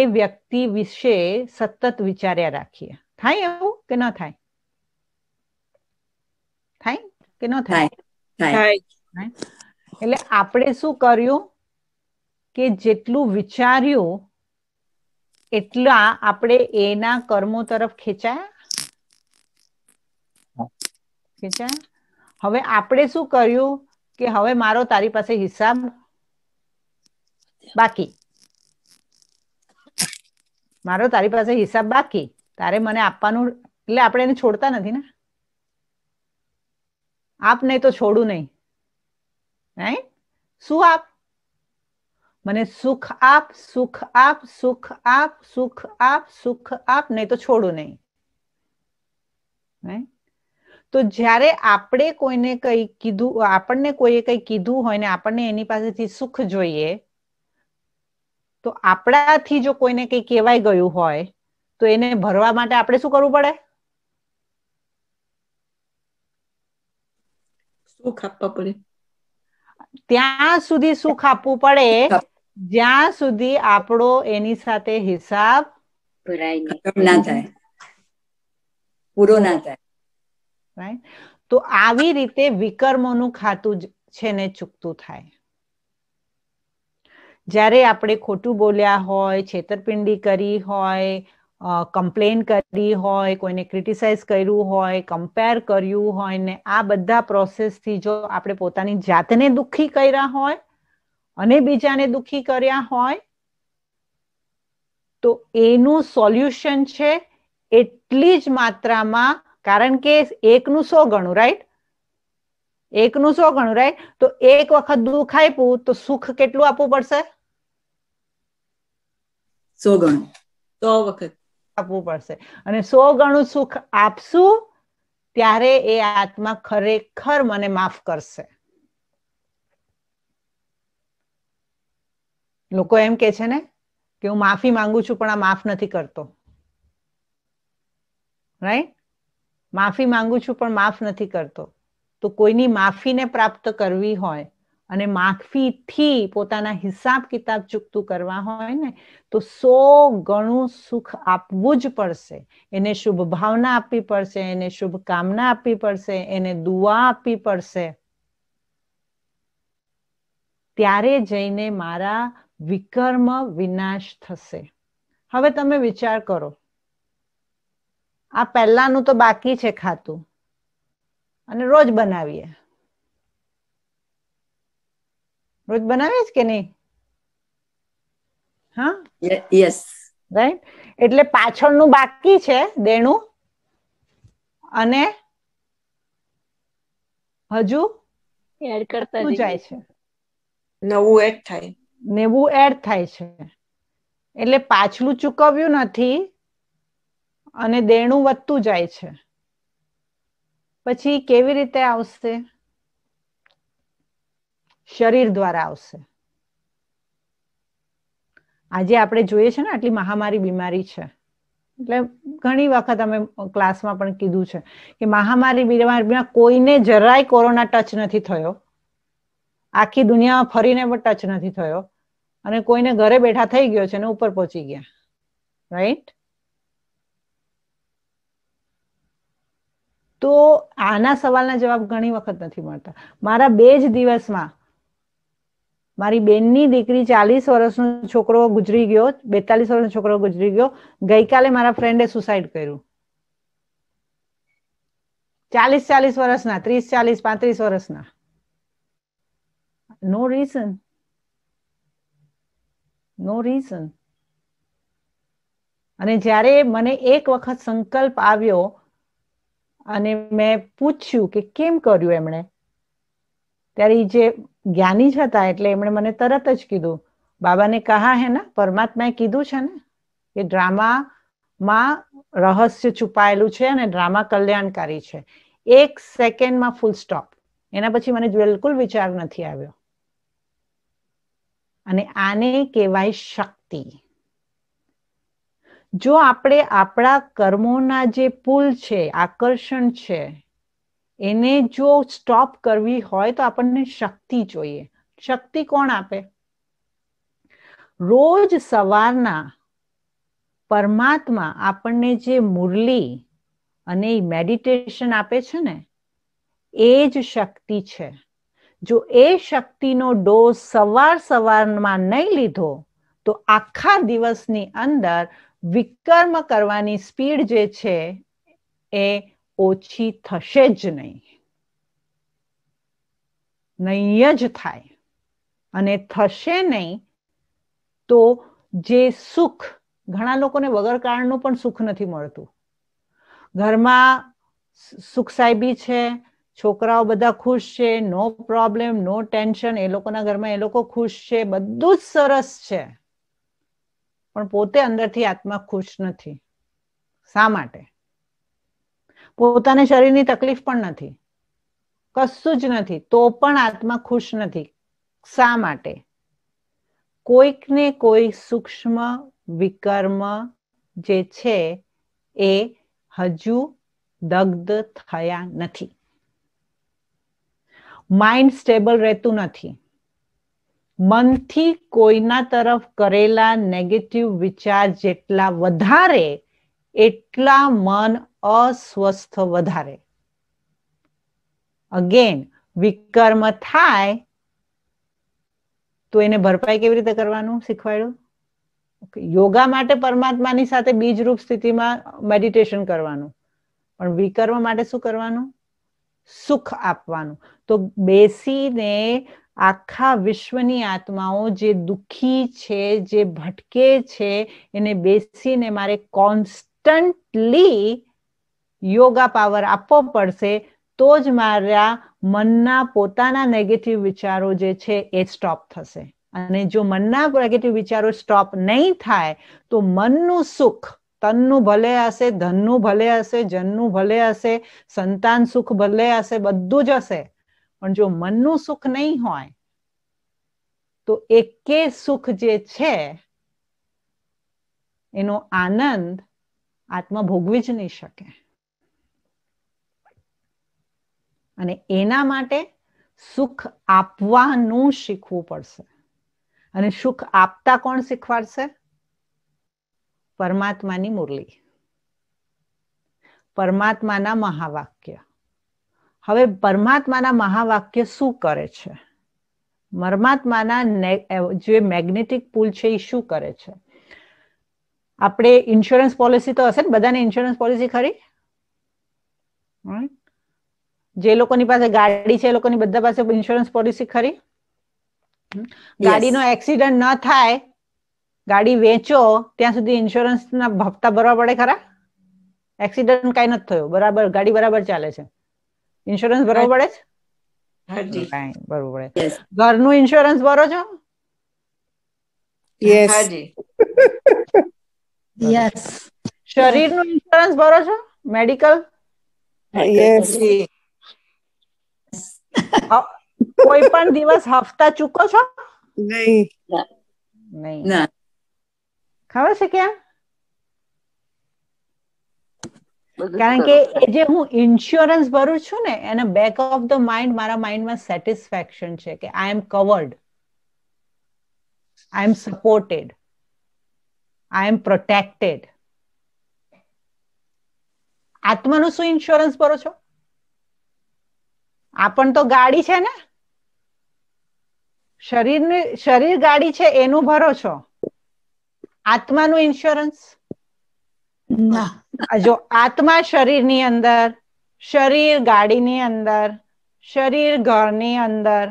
એ વ્યક્તિ વિશે સતત વિચાર્યા રાખીએ થાય એવું કે ન થાય થાય કે ન થાય એટલે આપણે શું કર્યું કે જેટલું વિચાર્યું એટલા આપણે એના કર્મો તરફ ખેંચાયા ખેંચાયા હવે આપણે શું કર્યું કે હવે મારો તારી પાસે હિસાબ બાકી મારો તારી પાસે હિસાબ બાકી તારે મને આપવાનું એટલે આપણે એને છોડતા નથી ને આપ નહીં તો છોડું નહીં રાઈટ શું આપ મને સુખ આપ સુખ આપ સુખ આપ સુખ આપ સુખ આપ નહીં તો છોડું નહીં તો જ્યારે આપણે કોઈને કઈ કીધું આપણને કોઈએ કઈ કીધું હોય ને આપણને એની પાસેથી સુખ જોઈએ તો આપણાથી જો કોઈને કઈ કહેવાય ગયું હોય તો એને ભરવા માટે આપણે શું કરવું પડે સુખ આપવા પડે ત્યાં સુધી સુખ આપવું પડે જ્યાં સુધી આપણો એની સાથે હિસાબ ના તો આવી રીતે વિકર્મોનું ખાતું છે ને ચૂકતું થાય જ્યારે આપણે ખોટું બોલ્યા હોય છેતરપિંડી કરી હોય કમ્પ્લેન કરી હોય કોઈને ક્રિટિસાઇઝ કર્યું હોય કમ્પેર કર્યું હોય ને આ બધા પ્રોસેસથી જો આપણે પોતાની જાતને દુઃખી કર્યા હોય અને બીજાને દુખી કર્યા હોય તો એનું સોલ્યુશન છે એટલી જ માત્રામાં કારણ કે એકનું સો ગણું રાઈટ એકનું સો ગણું રાઈટ તો એક વખત દુઃખ આપ્યું તો સુખ કેટલું આપવું પડશે સો ગણું સો વખત આપવું પડશે અને સો ગણું સુખ આપશું ત્યારે એ આત્મા ખરેખર મને માફ કરશે લોકો એમ કે છે ને કે હું માફી માંગુ છું પણ આ માફ નથી કરતો રાઈટ માફી માંગુ છું પણ માફ નથી કરતો તો કોઈની માફીને પ્રાપ્ત કરવી હોય અને માફીથી પોતાના હિસાબ કિતાબ ચૂકતું કરવા હોય ને તો સો ગણું સુખ આપવું જ પડશે એને શુભ ભાવના આપવી પડશે એને શુભ કામના આપવી પડશે એને દુઆ આપવી પડશે ત્યારે જઈને મારા વિકર્મ વિનાશ થશે હવે તમે વિચાર કરો આ પહેલાનું તો બાકી છે ખાતું અને રોજ બનાવીએ રોજ બનાવીએ કે નહીં હા યસ રાઈટ એટલે પાછળનું બાકી છે દેણું અને હજુ એડ કરતા જાય છે નવું એડ થાય નેવું એડ થાય છે એટલે પાછલું ચૂકવ્યું નથી અને દેણું વધતું જાય છે પછી કેવી રીતે આવશે શરીર દ્વારા આવશે આજે આપણે જોઈએ છે ને આટલી મહામારી બીમારી છે એટલે ઘણી વખત અમે ક્લાસમાં પણ કીધું છે કે મહામારી બીમારીમાં કોઈને જરાય કોરોના ટચ નથી થયો આખી દુનિયામાં ફરીને પણ ટચ નથી થયો અને કોઈને ઘરે બેઠા થઈ ગયો છે અને ઉપર પહોંચી ગયા રાઈટ તો આના સવાલના જવાબ ઘણી વખત નથી મળતા મારા બે જ દિવસમાં મારી બેનની દીકરી ચાલીસ વર્ષનો છોકરો ગુજરી ગયો બેતાલીસ વર્ષનો છોકરો ગુજરી ગયો ગઈકાલે મારા ફ્રેન્ડે સુસાઇડ કર્યું ચાલીસ ચાલીસ વર્ષના ત્રીસ ચાલીસ પાંત્રીસ વર્ષના નો રીઝન નો રીઝન અને જ્યારે મને એક વખત સંકલ્પ આવ્યો અને મેં પૂછ્યું કે કેમ કર્યું એમણે ત્યારે જે જ્ઞાની જ હતા એટલે એમણે મને તરત જ કીધું બાબાને કહા હે ને પરમાત્માએ કીધું છે ને કે ડ્રામામાં રહસ્ય છુપાયેલું છે અને ડ્રામા કલ્યાણકારી છે એક સેકન્ડમાં ફૂલ સ્ટોપ એના પછી મને બિલકુલ વિચાર નથી આવ્યો અને આને કહેવાય શક્તિ જો આપણે આપણા કર્મોના જે પુલ છે આકર્ષણ છે એને જો સ્ટોપ કરવી હોય તો આપણને શક્તિ જોઈએ શક્તિ કોણ આપે રોજ સવારના પરમાત્મા આપણને જે મુરલી અને મેડિટેશન આપે છે ને એ જ શક્તિ છે જો એ શક્તિનો ડોઝ સવાર સવારમાં નહીં લીધો તો આખા દિવસની અંદર વિકર્મ કરવાની સ્પીડ જે છે એ ઓછી થશે જ નહીં નહીં જ થાય અને થશે નહીં તો જે સુખ ઘણા લોકોને વગર કારણનું પણ સુખ નથી મળતું ઘરમાં સુખ સાહેબી છે છોકરાઓ બધા ખુશ છે નો પ્રોબ્લેમ નો ટેન્શન એ લોકોના ઘરમાં એ લોકો ખુશ છે બધું જ સરસ છે પણ પોતે અંદરથી આત્મા ખુશ નથી શા માટે પોતાને શરીરની તકલીફ પણ નથી કશું જ નથી તો પણ આત્મા ખુશ નથી શા માટે કોઈકને કોઈ સૂક્ષ્મ વિકર્મ જે છે એ હજુ દગ્ધ થયા નથી માઇન્ડ સ્ટેબલ રહેતું નથી મનથી કોઈના તરફ કરેલા નેગેટિવ વિચાર જેટલા વધારે એટલા મન અસ્વસ્થ વધારે અગેન વિકર્મ થાય તો એને ભરપાઈ કેવી રીતે કરવાનું શીખવાડ્યું યોગા માટે પરમાત્માની સાથે બીજરૂપ સ્થિતિમાં મેડિટેશન કરવાનું પણ વિકર્મ માટે શું કરવાનું સુખ આપવાનું તો બેસીને આખા વિશ્વની આત્માઓ જે દુઃખી છે જે ભટકે છે એને બેસીને મારે કોન્સ્ટન્ટલી યોગા પાવર આપવો પડશે તો જ મારા મનના પોતાના નેગેટિવ વિચારો જે છે એ સ્ટોપ થશે અને જો મનના નેગેટિવ વિચારો સ્ટોપ નહીં થાય તો મનનું સુખ તનનું ભલે હશે ધનનું ભલે હશે જનનું ભલે હશે સંતાન સુખ ભલે હશે બધું જ હશે પણ જો મનનું સુખ નહીં હોય તો એકે સુખ જે છે એનો આનંદ આત્મા ભોગવી જ નહીં શકે અને એના માટે સુખ આપવાનું શીખવું પડશે અને સુખ આપતા કોણ શીખવાડશે પરમાત્માની મુરલી પરમાત્માના મહાવાક્ય હવે પરમાત્માના મહાવાક્ય શું કરે છે પરમાત્માના જે મેગ્નેટિક પુલ છે એ શું કરે છે આપણે ઇન્સ્યોરન્સ પોલિસી તો હશે ને બધાને ઇન્સ્યોરન્સ પોલિસી ખરી જે લોકોની પાસે ગાડી છે એ લોકોની બધા પાસે ઇન્સ્યોરન્સ પોલિસી ખરી ગાડીનો એક્સિડન્ટ ન થાય ગાડી વેચો ત્યાં સુધી ઇન્સ્યોરન્સ ના હપ્તા ભરવા પડે ખરા એક્સિડન્ટ કઈ નથી થયો બરાબર ગાડી બરાબર ચાલે છે ઇન્સ્યોરન્સ ભરવો પડે છે કઈ ભરવું ઘરનું ઇન્સ્યોરન્સ ભરો છો યસ યસ શરીરનું ઇન્સ્યોરન્સ ભરો છો મેડિકલ કોઈ પણ દિવસ હપ્તા ચૂકો છો નહીં નહીં ખબર છે કેમ કારણ કે જે હું ઇન્સ્યોરન્સ ભરું છું ને એને બેક ઓફ ધ માઇન્ડ મારા માઇન્ડમાં સેટિસ્ફેક્શન છે કે I am covered I am supported I am protected આત્માનું શું ઇન્સ્યોરન્સ ભરો છો આપણ તો ગાડી છે ને શરીરને શરીર ગાડી છે એનું ભરો છો આત્માનું ઇન્સ્યોરન્સ ના જો આત્મા શરીરની અંદર શરીર ગાડીની અંદર શરીર ઘરની અંદર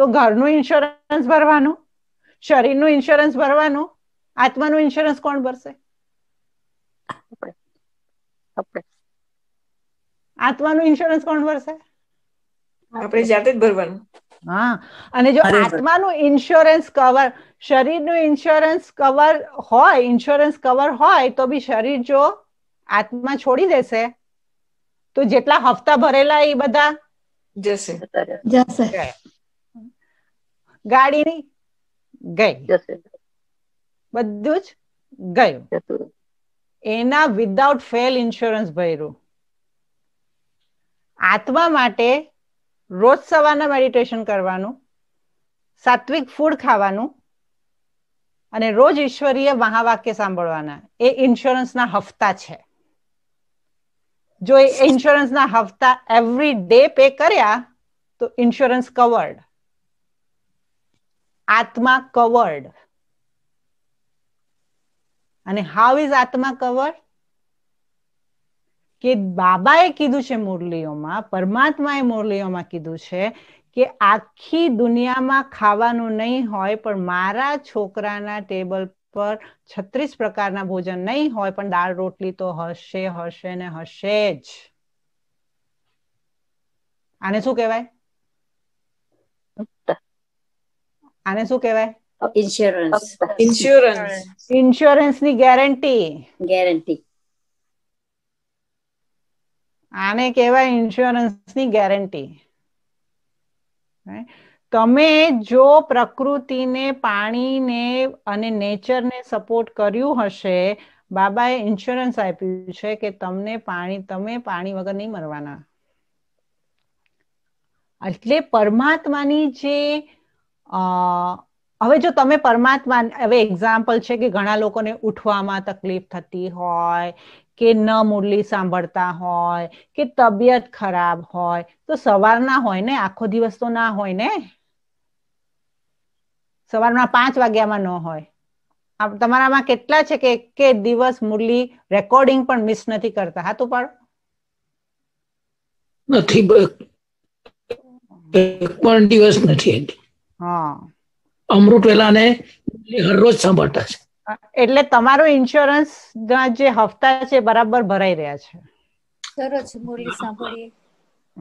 તો ઘરનું ઇન્સ્યોરન્સ ભરવાનું શરીરનું ઇન્સ્યોરન્સ ભરવાનું આત્માનું ઇન્સ્યોરન્સ કોણ ભરશે આત્માનું ઇન્સ્યોરન્સ કોણ ભરશે આપણે જાતે જ ભરવાનું હા અને જો આત્માનું ઇન્સ્યોરન્સ કવર શરીરનું ઇન્સ્યોરન્સ કવર હોય ઇન્સ્યોરન્સ કવર હોય તો બી શરીર જો આત્મા છોડી દેશે તો જેટલા હપ્તા ભરેલા એ બધા જશે જશે ગાડીની ગઈ બધું જ ગયું એના વિધાઉટ ફેલ ઇન્સ્યોરન્સ ભર્યું આત્મા માટે રોજ સવારના મેડિટેશન કરવાનું સાત્વિક ફૂડ ખાવાનું અને રોજ ઈશ્વરીય મહાવાક્ય સાંભળવાના એ ઇન્સ્યોરન્સના હફતા છે જો એ ઇન્સ્યોરન્સના હફતા એવરી ડે પે કર્યા તો ઇન્સ્યોરન્સ કવર્ડ આત્મા કવર્ડ અને હાઉ ઇઝ આત્મા કવર કે બાબાએ કીધું છે મુરલીઓમાં પરમાત્માએ મુરલીઓમાં કીધું છે કે આખી દુનિયામાં ખાવાનું નહીં હોય પણ મારા છોકરાના ટેબલ પર છત્રીસ પ્રકારના ભોજન નહીં હોય પણ દાળ રોટલી તો હશે હશે ને હશે જ આને શું કહેવાય આને શું કહેવાય ઇન્સ્યોરન્સ ઇન્સ્યોરન્સ ઇન્સ્યોરન્સ ની ગેરંટી ગેરંટી આને કહેવાય ઇન્સ્યોરન્સ ની ગેરંટી તમે જો પ્રકૃતિને પાણીને અને નેચરને સપોર્ટ કર્યું હશે બાબાએ ઇન્સ્યોરન્સ આપ્યું છે કે તમને પાણી તમે પાણી વગર નહીં મરવાના એટલે પરમાત્માની જે હવે જો તમે પરમાત્મા હવે એક્ઝામ્પલ છે કે ઘણા લોકોને ઉઠવામાં તકલીફ થતી હોય કે ન મુરલી સાંભળતા હોય કે તબિયત ખરાબ હોય તો સવારના હોય ને આખો દિવસ તો ના હોય ને સવારના પાંચ વાગ્યામાં ન હોય તમારામાં કેટલા છે કે કે દિવસ મુરલી રેકોર્ડિંગ પણ મિસ નથી કરતા હા તો પણ નથી પણ દિવસ નથી હા અમૃત વેલાને હરરોજ સાંભળતા છે એટલે તમારો ઇન્સ્યોરન્સ ના જે હપ્તા છે બરાબર ભરાઈ રહ્યા છે સરસ બોલી સાંભળીએ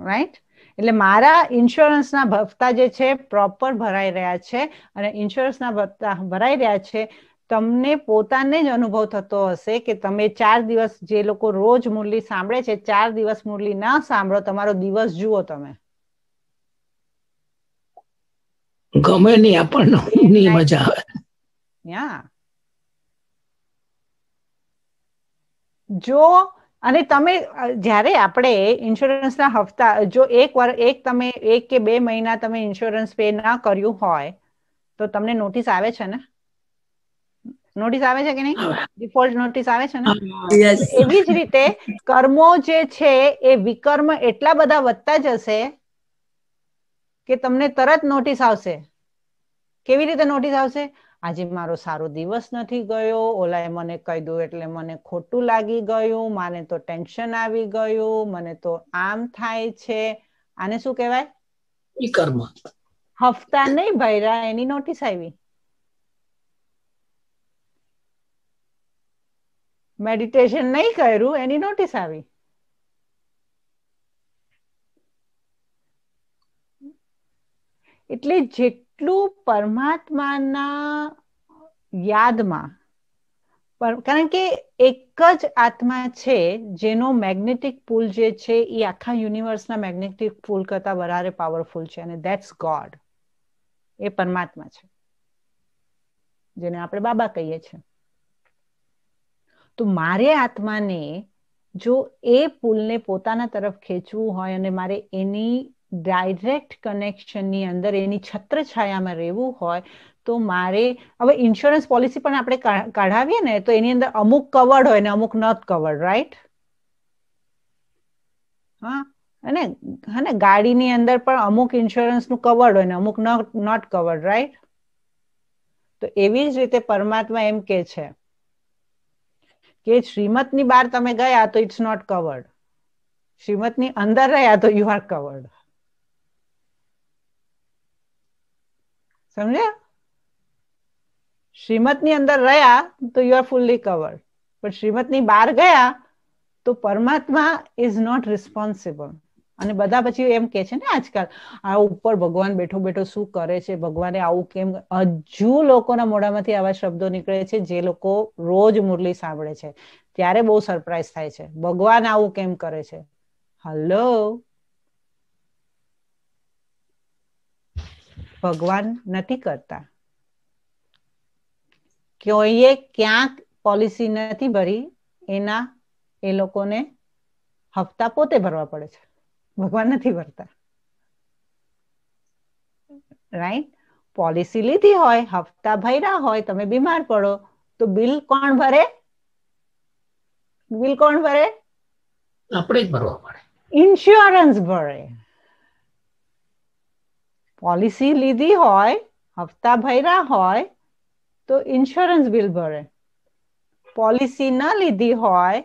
રાઈટ એટલે મારા ઇન્સ્યોરન્સના હપ્તા જે છે પ્રોપર ભરાઈ રહ્યા છે અને ઇન્સ્યોરન્સના હપ્તા ભરાઈ રહ્યા છે તમને પોતાને જ અનુભવ થતો હશે કે તમે ચાર દિવસ જે લોકો રોજ મુરલી સાંભળે છે ચાર દિવસ મુરલી ના સાંભળો તમારો દિવસ જુઓ તમે ગમે નહીં આપણને મજા આવે યા જો અને તમે જ્યારે આપણે ઇન્સ્યોરન્સના હપ્તા જો એક વાર એક તમે એક કે બે મહિના તમે ઇન્સ્યોરન્સ પે ના કર્યું હોય તો તમને નોટિસ આવે છે ને નોટિસ આવે છે કે નહીં ડિફોલ્ટ નોટિસ આવે છે ને એવી જ રીતે કર્મો જે છે એ વિકર્મ એટલા બધા વધતા જશે કે તમને તરત નોટિસ આવશે કેવી રીતે નોટિસ આવશે આજે મારો સારો દિવસ નથી ગયો ઓલાએ મને કહી દઉં એટલે મને ખોટું લાગી ગયું મને તો ટેન્શન આવી ગયું મને તો આમ થાય છે આને શું કહેવાય કર્મ હફતા નહીં ભૈરા એની નોટિસ આવી મેડિટેશન નહીં કર્યું એની નોટિસ આવી એટલે જે એટલું પરમાત્માના યાદમાં કારણ કે એક જ આત્મા છે જેનો મેગ્નેટિક પુલ જે છે એ આખા યુનિવર્સના મેગ્નેટિક પુલ કરતા વધારે પાવરફુલ છે અને ધેટ્સ ગોડ એ પરમાત્મા છે જેને આપણે બાબા કહીએ છીએ તો મારે આત્માને જો એ પુલને પોતાના તરફ ખેંચવું હોય અને મારે એની ડાયરેક્ટ કનેક્શનની અંદર એની છત્રછાયામાં રહેવું હોય તો મારે હવે ઇન્સ્યોરન્સ પોલિસી પણ આપણે કાઢાવીએ ને તો એની અંદર અમુક કવર્ડ હોય ને અમુક નોટ કવર્ડ રાઈટ હા અને હા ગાડીની અંદર પણ અમુક ઇન્સ્યોરન્સનું કવર્ડ હોય ને અમુક નોટ કવર્ડ રાઈટ તો એવી જ રીતે પરમાત્મા એમ કે છે કે શ્રીમતની બહાર તમે ગયા તો ઇટ્સ નોટ કવર્ડ શ્રીમતની અંદર રહ્યા તો યુ આર કવર્ડ સમજ્યા ની અંદર રહ્યા તો યુ આર ફૂલ્લી કવર પણ શ્રીમત ની બહાર ગયા તો પરમાત્મા ઇઝ નોટ રિસ્પોન્સિબલ અને બધા પછી એમ કે છે ને આજકાલ આ ઉપર ભગવાન બેઠો બેઠો શું કરે છે ભગવાને આવું કેમ હજુ લોકોના મોઢામાંથી આવા શબ્દો નીકળે છે જે લોકો રોજ મુરલી સાંભળે છે ત્યારે બહુ સરપ્રાઈઝ થાય છે ભગવાન આવું કેમ કરે છે હલો ભગવાન નથી કરતા કોઈએ ક્યાંક પોલિસી નથી ભરી એના એ લોકોને હપ્તા પોતે ભરવા પડે છે ભગવાન નથી ભરતા રાઈટ પોલિસી લીધી હોય હપ્તા ભર્યા હોય તમે બીમાર પડો તો બિલ કોણ ભરે બિલ કોણ ભરે આપણે જ ભરવા પડે ઇન્સ્યોરન્સ ભરે પોલિસી લીધી હોય હપ્તા ભર્યા હોય તો ઇન્સ્યોરન્સ બિલ ભરે પોલિસી ન લીધી હોય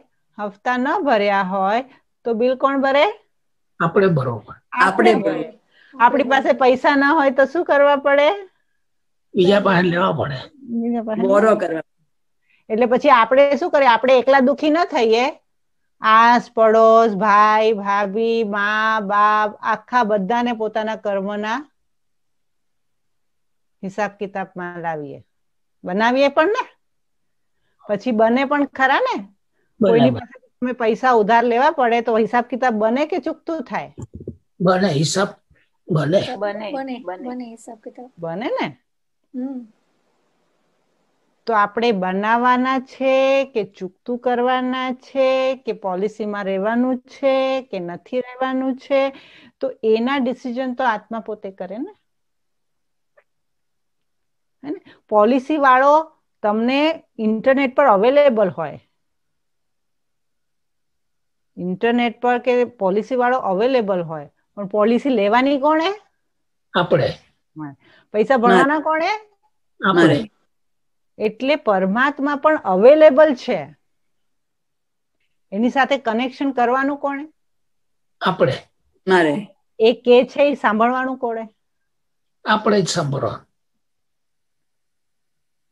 હપ્તા ન ભર્યા હોય તો બિલ કોણ ભરે આપણે બરોબર આપણે આપણી પાસે પૈસા ના હોય તો શું કરવા પડે બીજા પાસે લેવા પડે બોરો કરવા એટલે પછી આપણે શું કરીએ આપણે એકલા દુખી ન થઈએ આસ પડોશ ભાઈ ભાભી મા બાપ આખા બધાને પોતાના કર્મના હિસાબ કિતાબમાં લાવીએ બનાવીએ પણ ને પછી બને પણ ખરા ને કોઈની પાસે પૈસા ઉધાર લેવા પડે તો હિસાબ કિતાબ બને કે ચૂકતું થાય બને હિસાબ બને બને બને હિસાબ કિતાબ બને ને તો આપણે બનાવવાના છે કે ચૂકતું કરવાના છે કે પોલિસીમાં રહેવાનું છે કે નથી રહેવાનું છે તો એના ડિસિઝન તો આત્મા પોતે કરે ને પોલિસી વાળો તમને ઇન્ટરનેટ પર અવેલેબલ હોય ઇન્ટરનેટ પર કે પોલિસી વાળો અવેલેબલ હોય પણ પોલિસી લેવાની કોણે આપણે પૈસા ભણવાના કોણે આપણે એટલે પરમાત્મા પણ અવેલેબલ છે એની સાથે કનેક્શન કરવાનું કોણે આપણે મારે એ કે છે એ સાંભળવાનું કોણે આપણે જ સાંભળવાનું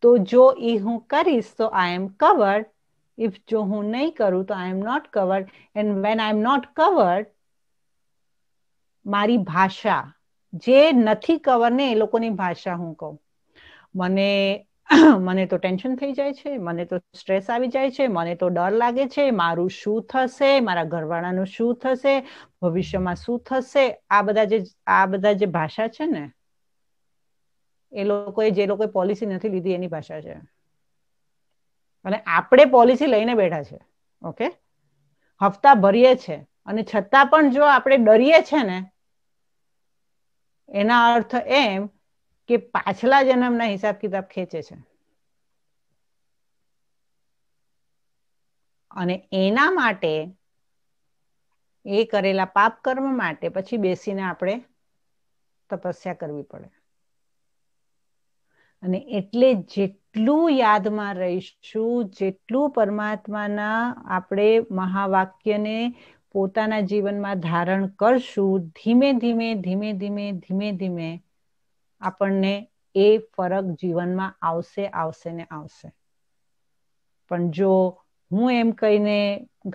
તો જો એ હું કરીશ તો આઈ એમ કવર્ડ ઇફ જો હું નહીં કરું તો I am not covered and when I am not covered મારી ભાષા જે નથી કવર ને એ લોકોની ભાષા હું કહું મને મને તો ટેન્શન થઈ જાય છે મને તો સ્ટ્રેસ આવી જાય છે મને તો ડર લાગે છે મારું શું થશે મારા ઘરવાળાનું શું થશે ભવિષ્યમાં શું થશે આ બધા જે આ બધા જે ભાષા છે ને એ લોકોએ જે લોકોએ પોલિસી નથી લીધી એની ભાષા છે અને આપણે પોલિસી લઈને બેઠા છે ઓકે હપ્તા ભરીએ છે અને છતાં પણ જો આપણે ડરીએ છે ને એના અર્થ એમ કે પાછલા જન્મના હિસાબ કિતાબ ખેંચે છે અને એના માટે એ કરેલા પાપ કર્મ માટે પછી બેસીને આપણે તપસ્યા કરવી પડે અને એટલે જેટલું યાદમાં રહીશું જેટલું પરમાત્માના આપણે મહાવાક્યને પોતાના જીવનમાં ધારણ કરશું ધીમે ધીમે ધીમે ધીમે ધીમે ધીમે આપણને એ ફરક જીવનમાં આવશે આવશે ને આવશે પણ જો હું એમ કહીને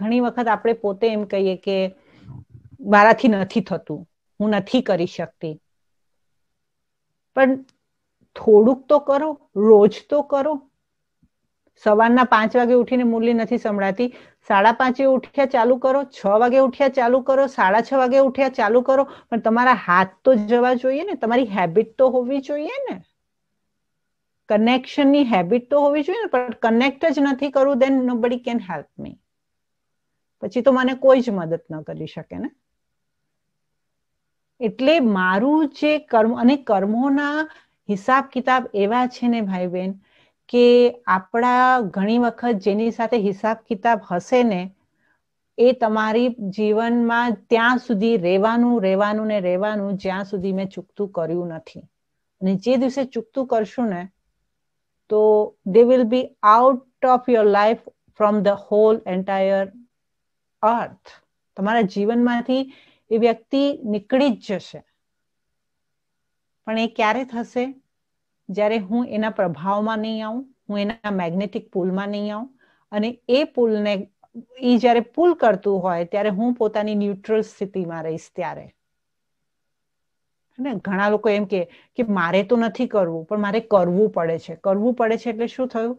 ઘણી વખત આપણે પોતે એમ કહીએ કે મારાથી નથી થતું હું નથી કરી શકતી પણ થોડુંક તો કરો રોજ તો કરો સવારના પાંચ વાગે ઉઠીને મુરલી નથી સંભળાતી સાડા પાંચે ઉઠ્યા ચાલુ કરો છ વાગે ઉઠ્યા ચાલુ કરો સાડા છ વાગે ઉઠ્યા ચાલુ કરો પણ તમારા હાથ તો જવા જોઈએ ને તમારી હેબિટ તો હોવી જોઈએ ને કનેક્શનની હેબિટ તો હોવી જોઈએ ને પણ કનેક્ટ જ નથી કરવું then nobody can help me પછી તો મને કોઈ જ મદદ ન કરી શકે ને એટલે મારું જે કર્મ અને કર્મોના હિસાબ કિતાબ એવા છે ને ભાઈ બહેન કે આપણા ઘણી વખત જેની સાથે હિસાબ કિતાબ હશે ને એ તમારી જીવનમાં ત્યાં સુધી રહેવાનું રહેવાનું ને રહેવાનું જ્યાં સુધી મેં ચૂકતું કર્યું નથી અને જે દિવસે ચૂકતું કરશું ને તો they will be out of your life from the whole entire earth તમારા જીવનમાંથી એ વ્યક્તિ નીકળી જ જશે પણ એ ક્યારે થશે જ્યારે હું એના પ્રભાવમાં નહીં આવું હું એના મેગ્નેટિક પુલમાં નહીં આવું અને એ પુલને એ જ્યારે પુલ કરતું હોય ત્યારે હું પોતાની ન્યુટ્રલ સ્થિતિમાં રહીશ ત્યારે અને ઘણા લોકો એમ કે કે મારે તો નથી કરવું પણ મારે કરવું પડે છે કરવું પડે છે એટલે શું થયું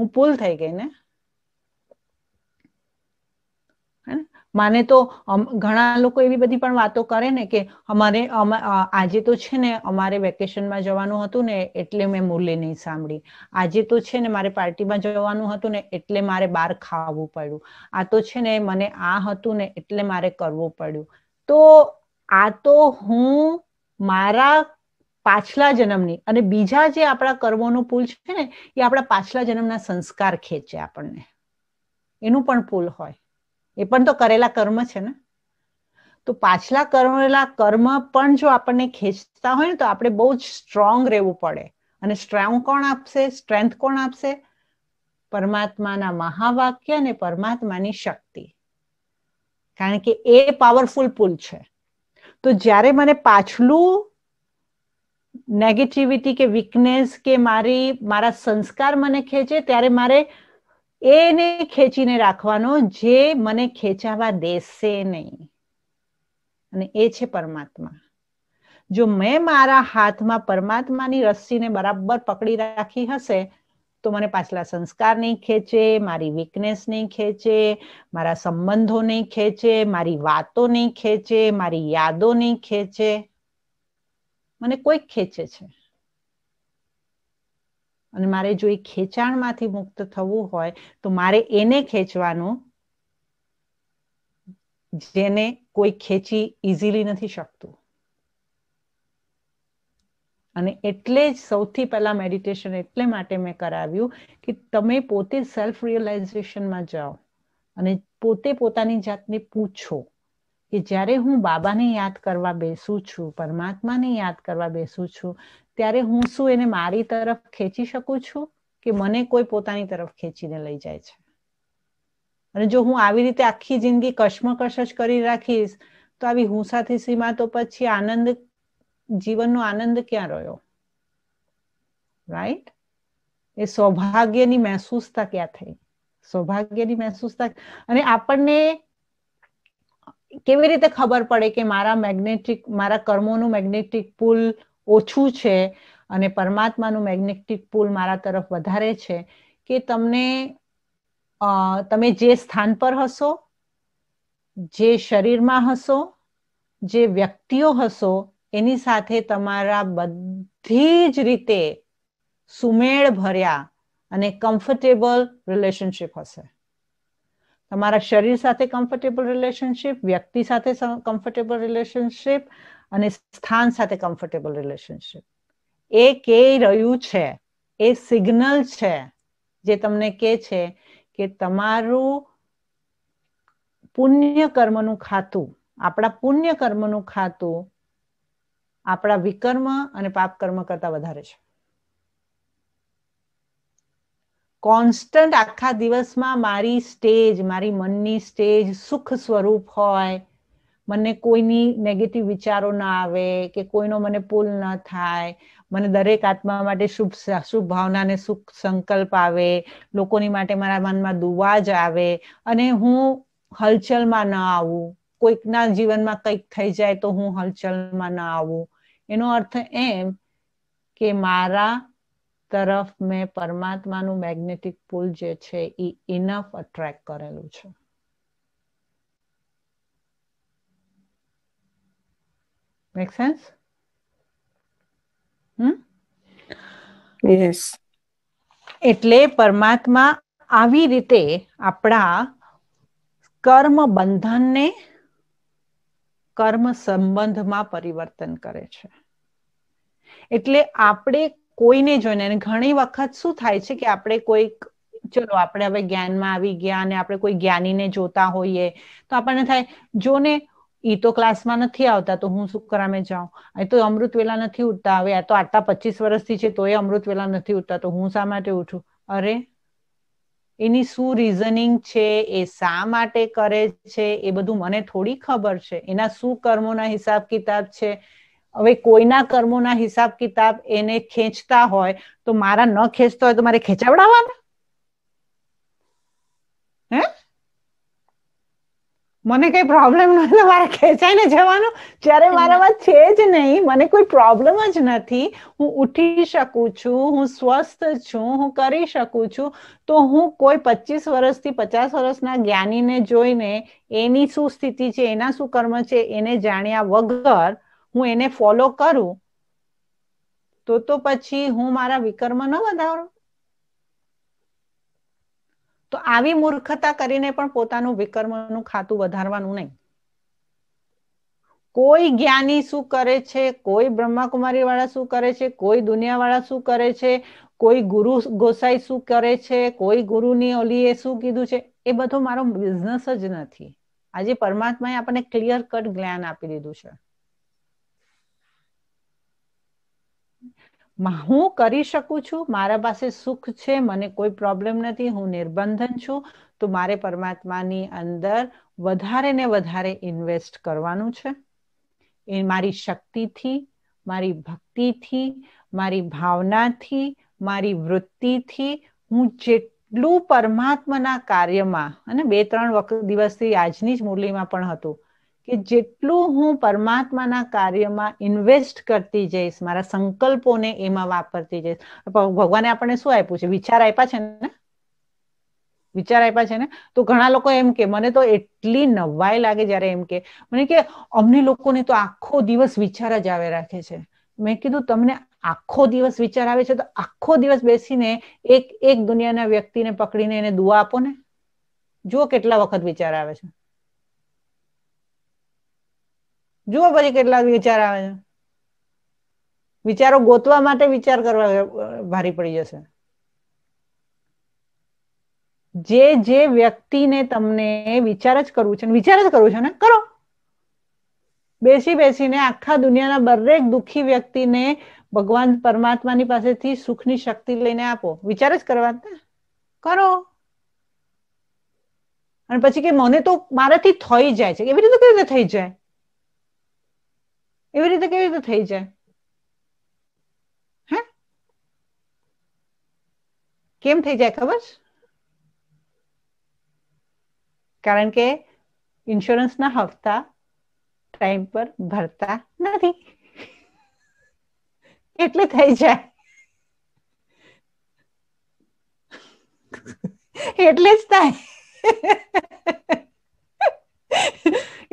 હું પુલ થઈ ગઈ ને માને તો ઘણા લોકો એવી બધી પણ વાતો કરે ને કે અમારે આજે તો છે ને અમારે વેકેશનમાં જવાનું હતું ને એટલે મેં મૂલ્ય નહીં સાંભળી આજે તો છે ને મારે પાર્ટીમાં જવાનું હતું ને એટલે મારે બહાર ખાવું પડ્યું આ તો છે ને મને આ હતું ને એટલે મારે કરવું પડ્યું તો આ તો હું મારા પાછલા જન્મની અને બીજા જે આપણા કર્મોનું પુલ છે ને એ આપણા પાછલા જન્મના સંસ્કાર ખેંચે આપણને એનું પણ પુલ હોય એ પણ તો કરેલા કર્મ છે ને તો પાછલા કરેલા કર્મ પણ જો આપણને ખેંચતા હોય ને તો આપણે બહુ જ સ્ટ્રોંગ રહેવું પડે અને સ્ટ્રોંગ કોણ આપશે સ્ટ્રેન્થ કોણ આપશે પરમાત્માના મહાવાક્ય અને પરમાત્માની શક્તિ કારણ કે એ પાવરફુલ પુલ છે તો જ્યારે મને પાછલું નેગેટિવિટી કે વીકનેસ કે મારી મારા સંસ્કાર મને ખેંચે ત્યારે મારે એને ખેંચીને રાખવાનો જે મને ખેંચાવા દેશે નહીં અને એ છે પરમાત્મા જો મેં મારા હાથમાં પરમાત્માની રસ્સીને બરાબર પકડી રાખી હશે તો મને પાછલા સંસ્કાર નહીં ખેંચે મારી વીકનેસ નહીં ખેંચે મારા સંબંધો નહીં ખેંચે મારી વાતો નહીં ખેંચે મારી યાદો નહીં ખેંચે મને કોઈક ખેંચે છે અને મારે જો એ ખેંચાણમાંથી મુક્ત થવું હોય તો મારે એને ખેંચવાનું જેને કોઈ ખેંચી ઇઝીલી નથી શકતું અને એટલે જ સૌથી પહેલા મેડિટેશન એટલે માટે મેં કરાવ્યું કે તમે પોતે સેલ્ફ રિયલાઇઝેશનમાં જાઓ અને પોતે પોતાની જાતને પૂછો કે જ્યારે હું બાબાને યાદ કરવા બેસું છું પરમાત્માને યાદ કરવા બેસું છું ત્યારે હું શું એને મારી તરફ ખેંચી શકું છું કે મને કોઈ પોતાની તરફ ખેંચીને લઈ જાય છે અને જો હું આવી રીતે આખી જિંદગી કશ્મકશ જ કરી રાખીશ તો આવી હું સાથે સીમા તો પછી આનંદ જીવનનો આનંદ ક્યાં રહ્યો રાઈટ એ સૌભાગ્યની મહેસૂસતા ક્યાં થઈ સૌભાગ્યની મહેસૂસતા અને આપણને કેવી રીતે ખબર પડે કે મારા મેગ્નેટિક મારા કર્મોનું મેગ્નેટિક પુલ ઓછું છે અને પરમાત્માનું મેગ્નેટિક પુલ મારા તરફ વધારે છે કે તમને તમે જે સ્થાન પર હશો જે શરીરમાં હશો જે વ્યક્તિઓ હશો એની સાથે તમારા બધી જ રીતે સુમેળ ભર્યા અને કમ્ફર્ટેબલ રિલેશનશીપ હશે તમારા શરીર સાથે કમ્ફર્ટેબલ રિલેશનશિપ વ્યક્તિ સાથે કમ્ફર્ટેબલ રિલેશનશિપ અને સ્થાન સાથે કમ્ફર્ટેબલ રિલેશનશિપ એ કે રહ્યું છે એ સિગ્નલ છે જે તમને કે છે કે તમારું પુણ્ય કર્મનું ખાતું આપણા પુણ્ય કર્મનું ખાતું આપણા વિકર્મ અને પાપ કર્મ કરતા વધારે છે કોન્સ્ટન્ટ આખા દિવસમાં મારી સ્ટેજ મારી મનની સ્ટેજ સુખ સ્વરૂપ હોય મને કોઈની નેગેટિવ વિચારો ના આવે કે કોઈનો મને પુલ ન થાય મને દરેક આત્મા માટે શુભ શુભ ભાવનાને સુખ સંકલ્પ આવે લોકોની માટે મારા મનમાં દુવા જ આવે અને હું હલચલમાં ન આવું કોઈકના જીવનમાં કંઈક થઈ જાય તો હું હલચલમાં ન આવું એનો અર્થ એમ કે મારા તરફ મેં પરમાત્માનું મેગ્નેટિક પુલ જે છે એ ઇનફ અટ્રેક્ટ કરેલું છે મેક સેન્સ યસ એટલે પરમાત્મા આવી રીતે આપણા કર્મ બંધનને કર્મ સંબંધમાં પરિવર્તન કરે છે એટલે આપણે કોઈને જોઈને અને ઘણી વખત શું થાય છે કે આપણે કોઈક ચલો આપણે હવે જ્ઞાનમાં આવી ગયા અને આપણે કોઈ જ્ઞાનીને જોતા હોઈએ તો આપણને થાય જો ને એ તો ક્લાસમાં નથી આવતા તો હું શું કરામે જાઉં એ તો અમૃત વેલા નથી ઉઠતા હવે આ તો આટલા પચીસ વર્ષથી છે તો એ અમૃત વેલા નથી ઉઠતા તો હું શા માટે ઉઠું અરે એની શું રીઝનિંગ છે એ શા માટે કરે છે એ બધું મને થોડી ખબર છે એના શું કર્મોના હિસાબ કિતાબ છે હવે કોઈના કર્મોના હિસાબ કિતાબ એને ખેંચતા હોય તો મારા ન ખેંચતો હોય તો મારે ખેંચાવડાવવાના હે મને કઈ પ્રોબ્લેમ નથી મારે ખેંચાઈને જવાનું જ્યારે મારામાં છે જ નહીં મને કોઈ પ્રોબ્લેમ જ નથી હું ઉઠી શકું છું હું સ્વસ્થ છું હું કરી શકું છું તો હું કોઈ પચીસ વર્ષથી પચાસ વર્ષના જ્ઞાનીને જોઈને એની શું સ્થિતિ છે એના શું કર્મ છે એને જાણ્યા વગર હું એને ફોલો કરું તો તો પછી હું મારા વિકર્મ ન વધારો તો આવી મૂર્ખતા કરીને પણ પોતાનું વિકર્મનું ખાતું વધારવાનું નહીં કોઈ જ્ઞાની શું કરે છે કોઈ બ્રહ્માકુમારી વાળા શું કરે છે કોઈ દુનિયા વાળા શું કરે છે કોઈ ગુરુ ગોસાઈ શું કરે છે કોઈ ગુરુની ઓલી એ શું કીધું છે એ બધો મારો બિઝનેસ જ નથી આજે પરમાત્માએ આપણને ક્લિયર કટ જ્ઞાન આપી દીધું છે હું કરી શકું છું મારા પાસે સુખ છે મને કોઈ પ્રોબ્લેમ નથી હું નિર્બંધન છું તો મારે પરમાત્માની અંદર વધારે ને વધારે ઇન્વેસ્ટ કરવાનું છે એ મારી શક્તિથી મારી ભક્તિથી મારી ભાવનાથી મારી વૃત્તિથી હું જેટલું પરમાત્માના કાર્યમાં અને બે ત્રણ વખત દિવસથી આજની જ મુરલીમાં પણ હતું કે જેટલું હું પરમાત્માના કાર્યમાં ઇન્વેસ્ટ કરતી જઈશ મારા સંકલ્પોને એમાં વાપરતી જઈશ ભગવાને આપણને શું આપ્યું છે વિચાર આપ્યા છે ને વિચાર આપ્યા છે ને તો ઘણા લોકો એમ કે મને તો એટલી નવાઈ લાગે જ્યારે એમ કે મને કે અમને લોકોને તો આખો દિવસ વિચાર જ આવે રાખે છે મેં કીધું તમને આખો દિવસ વિચાર આવે છે તો આખો દિવસ બેસીને એક એક દુનિયાના વ્યક્તિને પકડીને એને દુઆ આપો ને જુઓ કેટલા વખત વિચાર આવે છે જુઓ પછી કેટલા વિચાર આવે છે વિચારો ગોતવા માટે વિચાર કરવા ભારી પડી જશે જે જે વ્યક્તિને તમને વિચાર જ કરવું છે વિચાર જ કરવું છે ને કરો બેસી બેસીને આખા દુનિયાના દરેક દુઃખી વ્યક્તિને ભગવાન પરમાત્માની પાસેથી સુખની શક્તિ લઈને આપો વિચાર જ કરવા કરો અને પછી કે મને તો મારાથી થઈ જાય છે એવી રીતે કેવી રીતે થઈ જાય એવી રીતે કેવી રીતે થઈ જાય કેમ થઈ જાય ખબર કારણ કે ઇન્સ્યોરન્સના હપ્તા ટાઈમ પર ભરતા નથી એટલે થઈ જાય એટલે જ થાય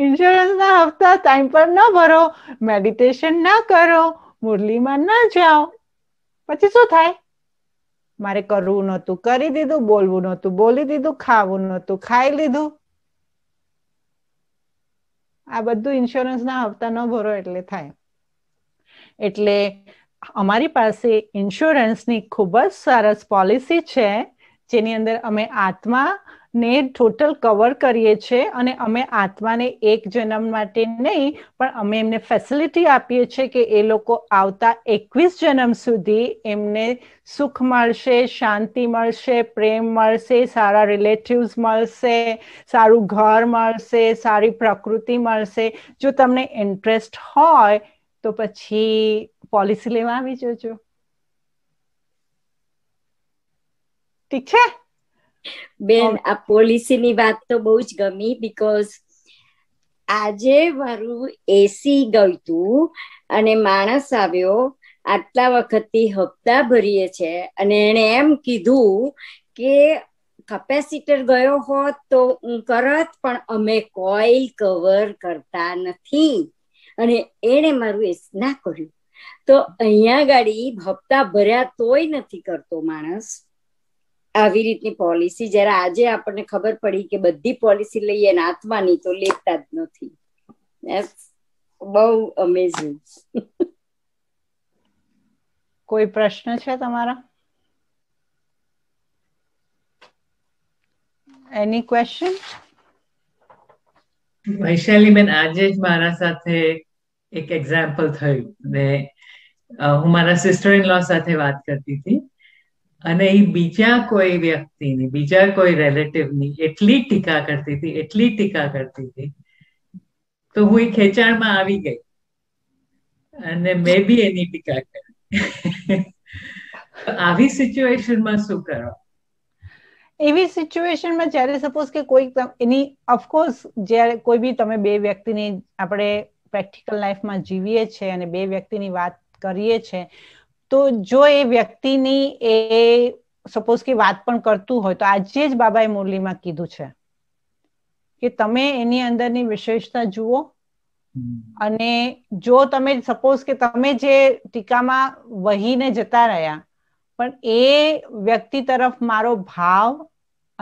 ઇન્સ્યોરન્સના હપ્તા ટાઈમ પર ન ભરો મેડિટેશન ના કરો મુરલીમાં ના જાઓ પછી શું થાય મારે કરવું નહોતું કરી દીધું બોલવું નહોતું બોલી દીધું ખાવું નહોતું ખાઈ લીધું આ બધું ઇન્સ્યોરન્સના હપ્તા ન ભરો એટલે થાય એટલે અમારી પાસે ઇન્સ્યોરન્સની ખૂબ જ સરસ પોલિસી છે જેની અંદર અમે આત્મા ને ટોટલ કવર કરીએ છીએ અને અમે આત્માને એક જન્મ માટે નહીં પણ અમે એમને ફેસિલિટી આપીએ છીએ કે એ લોકો આવતા એકવીસ જન્મ સુધી એમને સુખ મળશે શાંતિ મળશે પ્રેમ મળશે સારા રિલેટિવ્સ મળશે સારું ઘર મળશે સારી પ્રકૃતિ મળશે જો તમને ઇન્ટરેસ્ટ હોય તો પછી પોલિસી લેવા આવી જજો ઠીક છે બેન આ ની વાત તો બહુ જ ગમી બીકોઝ આજે મારું એસી ગયું અને માણસ આવ્યો આટલા વખતથી હપ્તા ભરીએ છે અને એણે એમ કીધું કે કેપેસિટર ગયો હોત તો હું કરત પણ અમે કોઈલ કવર કરતા નથી અને એણે મારું એસ ના કર્યું તો અહીંયા ગાડી હપ્તા ભર્યા તોય નથી કરતો માણસ આવી રીતની પોલિસી જયારે આજે આપણને ખબર પડી કે બધી પોલિસી લઈએ ને આત્માની તો લેતા જ નથી બહુ અમેઝિંગ કોઈ પ્રશ્ન છે તમારા એની ક્વેશ્ચન વૈશાલીબેન આજે જ મારા સાથે એક એક્ઝામ્પલ થયું ને હું મારા સિસ્ટર ઇન લો સાથે વાત કરતી હતી અને એ બીજા કોઈ વ્યક્તિની બીજા કોઈ રિલેટિવની એટલી ટીકા કરતી હતી એટલી ટીકા કરતી હતી તો હું એ ખેંચાણમાં આવી ગઈ અને મેં બી એની ટીકા કરી આવી સિચ્યુએશનમાં શું કરો એવી સિચ્યુએશનમાં જ્યારે સપોઝ કે કોઈ એની ઓફકોર્સ જ્યારે કોઈ બી તમે બે વ્યક્તિની આપણે પ્રેક્ટિકલ લાઈફમાં જીવીએ છીએ અને બે વ્યક્તિની વાત કરીએ છીએ તો જો એ વ્યક્તિની એ સપોઝ કે વાત પણ કરતું હોય તો આજે જ બાબાએ મુરલીમાં કીધું છે કે તમે એની અંદરની વિશેષતા જુઓ અને જો તમે સપોઝ કે તમે જે ટીકામાં વહીને જતા રહ્યા પણ એ વ્યક્તિ તરફ મારો ભાવ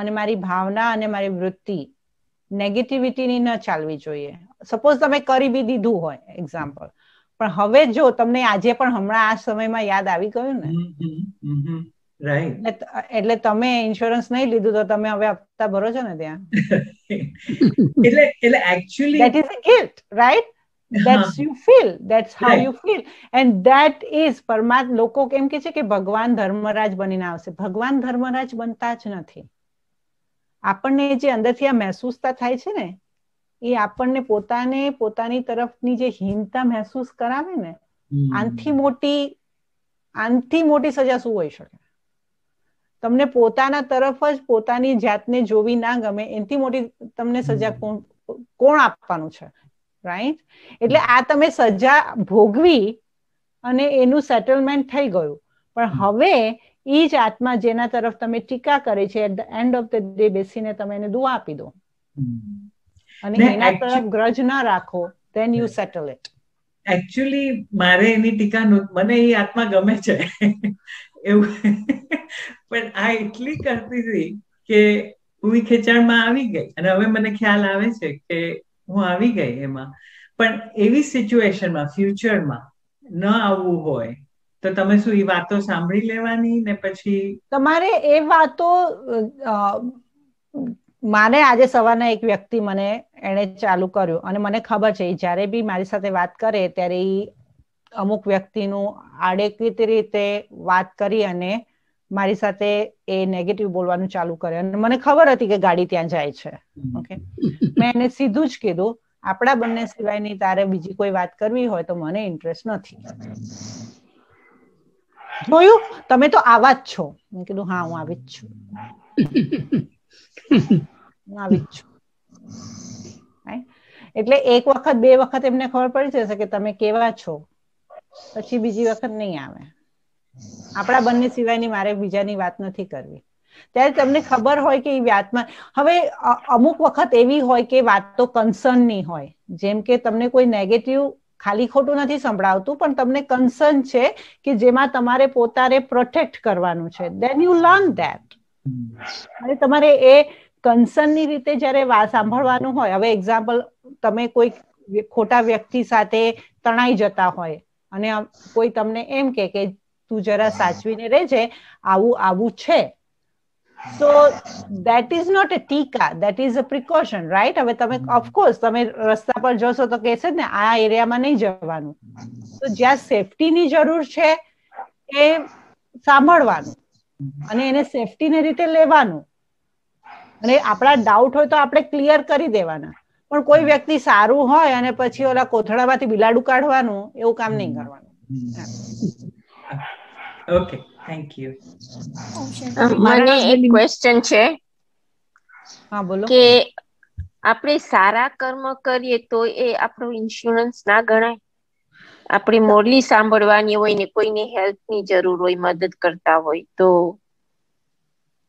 અને મારી ભાવના અને મારી વૃત્તિ નેગેટિવિટીની ન ચાલવી જોઈએ સપોઝ તમે કરી બી દીધું હોય એક્ઝામ્પલ પણ હવે જો તમને આજે પણ હમણાં આ સમયમાં યાદ આવી ગયું ને એટલે તમે ઇન્સ્યોરન્સ નહીં લીધું તો તમે હવે હપ્તા ભરો છો ને ત્યાં એટલે એટલે actually that is a gift right that's you feel that's how right. you feel and that is લોકો કેમ કે છે કે ભગવાન ધર્મરાજ બનીને આવશે ભગવાન ધર્મરાજ બનતા જ નથી આપણને જે અંદરથી આ મહેસૂસતા થાય છે ને એ આપણને પોતાને પોતાની તરફની જે હીનતા મહેસૂસ કરાવે ને આનથી મોટી આનથી મોટી સજા શું હોય શકે તમને પોતાના તરફ જ પોતાની જાતને જોવી ના ગમે એનથી મોટી તમને સજા કોણ કોણ આપવાનું છે રાઈટ એટલે આ તમે સજા ભોગવી અને એનું સેટલમેન્ટ થઈ ગયું પણ હવે એ જ આત્મા જેના તરફ તમે ટીકા કરે છે at the end of the day બેસીને તમે એને દુઆ આપી દો અને એના ગ્રજ ના રાખો then you settle it actually મારે એની ટીકા મને એ આત્મા ગમે છે એવું પણ આ એટલી કરતી હતી કે હું ખેંચાણમાં આવી ગઈ અને હવે મને ખ્યાલ આવે છે કે હું આવી ગઈ એમાં પણ એવી સિચ્યુએશનમાં ફ્યુચરમાં ન આવવું હોય તો તમે શું એ વાતો સાંભળી લેવાની ને પછી તમારે એ વાતો મારે આજે સવારના એક વ્યક્તિ મને એણે ચાલુ કર્યો અને મને ખબર છે જ્યારે બી મારી સાથે વાત કરે ત્યારે એ અમુક વ્યક્તિનું આડેકિત રીતે વાત કરી અને મારી સાથે એ નેગેટિવ બોલવાનું ચાલુ કરે અને મને ખબર હતી કે ગાડી ત્યાં જાય છે ઓકે મેં એને સીધું જ કીધું આપણા બંને સિવાયની તારે બીજી કોઈ વાત કરવી હોય તો મને ઇન્ટરેસ્ટ નથી જોયું તમે તો આવા જ છો મેં કીધું હા હું આવી જ છું આવી જ છો એટલે એક વખત બે વખત એમને ખબર પડી જશે કે તમે કેવા છો પછી બીજી વખત નહીં આવે આપણા બંને સિવાયની મારે બીજાની વાત નથી કરવી ત્યારે તમને ખબર હોય કે એ વાતમાં હવે અમુક વખત એવી હોય કે વાત તો કન્સર્ન કન્સર્નની હોય જેમ કે તમને કોઈ નેગેટિવ ખાલી ખોટું નથી સંભળાવતું પણ તમને કન્સર્ન છે કે જેમાં તમારે પોતાને પ્રોટેક્ટ કરવાનું છે દેન યુ લર્ન ધેટ અને તમારે એ કન્સર્નની રીતે જ્યારે સાંભળવાનું હોય હવે એક્ઝામ્પલ તમે કોઈ ખોટા વ્યક્તિ સાથે તણાઈ જતા હોય અને કોઈ તમને એમ કે કે તું જરા સાચવીને રહેજે આવું આવું છે so that is not a ટીકા that is a precaution right હવે તમે ઓફકોર્સ તમે રસ્તા પર જશો તો કહેશે ને આ એરિયામાં નહીં જવાનું તો જ્યાં સેફટીની જરૂર છે એ સાંભળવાનું અને એને સેફટીને રીતે લેવાનું અને આપણા ડાઉટ હોય તો આપણે ક્લિયર કરી દેવાના પણ કોઈ વ્યક્તિ સારું હોય અને પછી ઓલા કોથળામાંથી બિલાડું કાઢવાનું એવું કામ નહીં કરવાનું ઓકે થેન્ક યુ મને એક ક્વેશ્ચન છે હા બોલો કે આપણે સારા કર્મ કરીએ તો એ આપણો ઇન્સ્યોરન્સ ના ગણાય આપણી મોરલી સાંભળવાની હોય ને કોઈને હેલ્પની જરૂર હોય મદદ કરતા હોય તો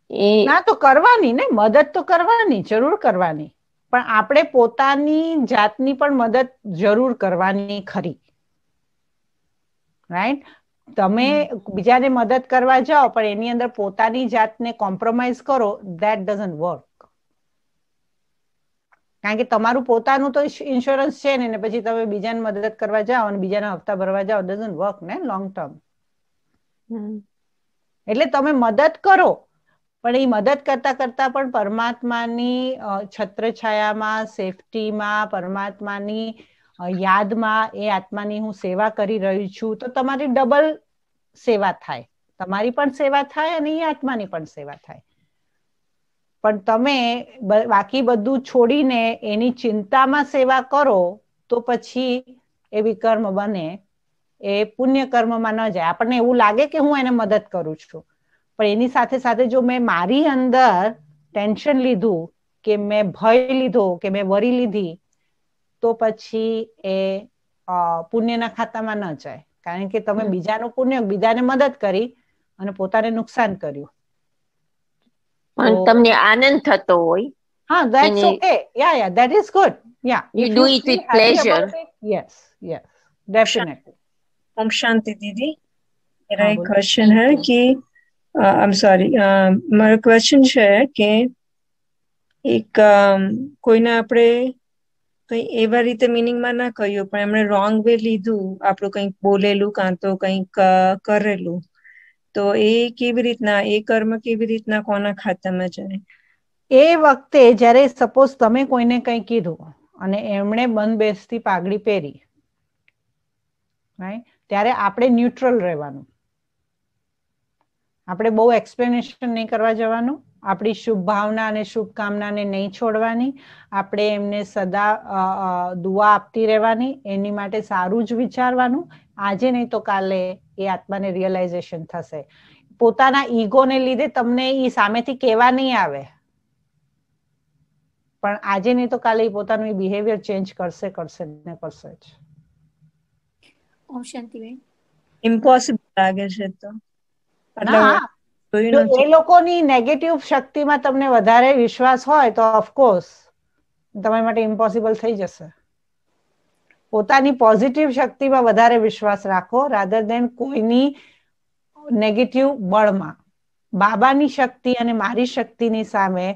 એ ના તો કરવાની ને મદદ તો કરવાની જરૂર કરવાની પણ આપણે પોતાની જાતની પણ મદદ જરૂર કરવાની ખરી રાઈટ તમે બીજાને મદદ કરવા જાઓ પણ એની અંદર પોતાની જાતને કોમ્પ્રોમાઇઝ કરો ધેટ ડઝન્ટ વર્ક કારણ કે તમારું પોતાનું તો ઇન્સ્યોરન્સ છે ને પછી તમે બીજાને મદદ કરવા જાઓ અને બીજાના હપ્તા ભરવા જાઓ ડઝન્ટ વર્ક ને લોંગ ટર્મ એટલે તમે મદદ કરો પણ એ મદદ કરતા કરતા પણ પરમાત્માની છત્રછાયામાં સેફટીમાં પરમાત્માની યાદમાં એ આત્માની હું સેવા કરી રહી છું તો તમારી ડબલ સેવા થાય તમારી પણ સેવા થાય અને એ આત્માની પણ સેવા થાય પણ તમે બાકી બધું છોડીને એની ચિંતામાં સેવા કરો તો પછી એ વિકર્મ બને એ પુણ્ય કર્મમાં ન જાય આપણને એવું લાગે કે હું એને મદદ કરું છું પણ એની સાથે સાથે જો મેં મારી અંદર ટેન્શન લીધું કે મેં ભય લીધો કે મેં વરી લીધી તો પછી એ પુણ્યના ખાતામાં ન જાય કારણ કે તમે બીજાનું પુણ્ય બીજાને મદદ કરી અને પોતાને નુકસાન કર્યું પણ તમને આનંદ થતો હોય હા that's okay yeah yeah that is good yeah you do it with pleasure yes yes definitely ઓમ શાંતિ દીદી मेरा एक क्वेश्चन है कि આઈ એમ સોરી મારો ક્વેશ્ચન છે કે એક um, કોઈને આપણે કંઈ એવા રીતે મિનિંગમાં ના કહ્યું પણ એમણે રોંગ વે લીધું આપણું કંઈક બોલેલું કાં તો કંઈક કરેલું તો એ કેવી રીતના એ કર્મ કેવી રીતના કોના ખાતામાં જાય એ વખતે જ્યારે સપોઝ તમે કોઈને કંઈ કીધું અને એમણે બંધબેસતી પાઘડી પહેરી રાઈટ ત્યારે આપણે ન્યુટ્રલ રહેવાનું આપણે બહુ એક્સપ્લેનેશન નહીં કરવા જવાનું આપણી શુભ ભાવના અને શુભકામનાને નહીં છોડવાની આપણે એમને સદા દુઆ આપતી રહેવાની એની માટે સારું જ વિચારવાનું આજે નહીં તો કાલે એ આત્માને રિયલાઇઝેશન થશે પોતાના ઈગોને લીધે તમને એ સામેથી કેવા નહીં આવે પણ આજે નહીં તો કાલે પોતાનું બિહેવિયર ચેન્જ કરશે કરશે ને કરશે જ ઓમ શાંતિબેન ઇમ્પોસિબલ લાગે છે તો એ લોકોની નેગેટિવ શક્તિમાં તમને વધારે વિશ્વાસ હોય તો ઓફકોર્સ તમારી માટે ઇમ્પોસિબલ થઈ જશે પોતાની પોઝિટિવ શક્તિમાં વધારે વિશ્વાસ રાખો રાધર દેન કોઈની નેગેટિવ બળમાં બાબાની શક્તિ અને મારી શક્તિની સામે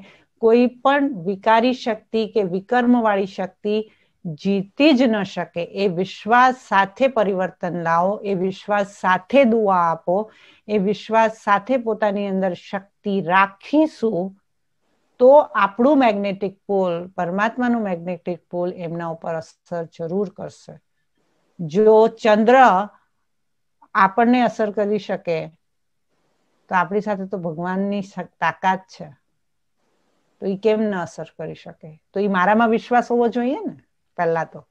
કોઈ પણ વિકારી શક્તિ કે વિકર્મ વાળી શક્તિ જીતી જ ન શકે એ વિશ્વાસ સાથે પરિવર્તન લાવો એ વિશ્વાસ સાથે દુઆ આપો એ વિશ્વાસ સાથે પોતાની અંદર શક્તિ રાખીશું તો આપણું મેગ્નેટિક પોલ પરમાત્માનું મેગ્નેટિક પોલ એમના ઉપર અસર જરૂર કરશે જો ચંદ્ર આપણને અસર કરી શકે તો આપણી સાથે તો ભગવાનની તાકાત છે તો એ કેમ ન અસર કરી શકે તો એ મારામાં વિશ્વાસ હોવો જોઈએ ને પહેલા તો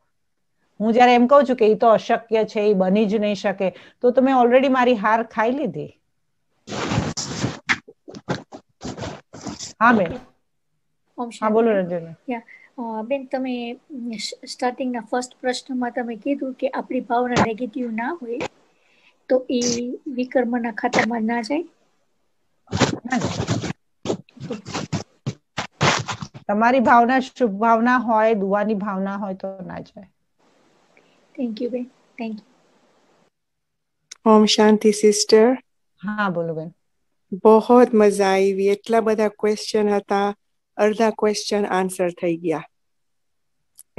હું જયારે એમ કહું છું કે એ તો અશક્ય છે એ બની જ નહીં શકે તો તમે ઓલરેડી મારી હાર ખાઈ લીધી હા બેન હા બોલો રંજન બેન તમે સ્ટાર્ટિંગના ફર્સ્ટ પ્રશ્નમાં તમે કીધું કે આપણી ભાવના નેગેટિવ ના હોય તો એ વિકર્મના ખાતામાં ના જાય તમારી ભાવના શુભ ભાવના હોય દુવાની ભાવના હોય તો ના જાય થેન્ક યુ બેન થેન્ક યુ ઓમ શાંતિ સિસ્ટર હા બોલો બેન બહોત મજા આવી એટલા બધા ક્વેશ્ચન હતા અડધા ક્વેશ્ચન આન્સર થઈ ગયા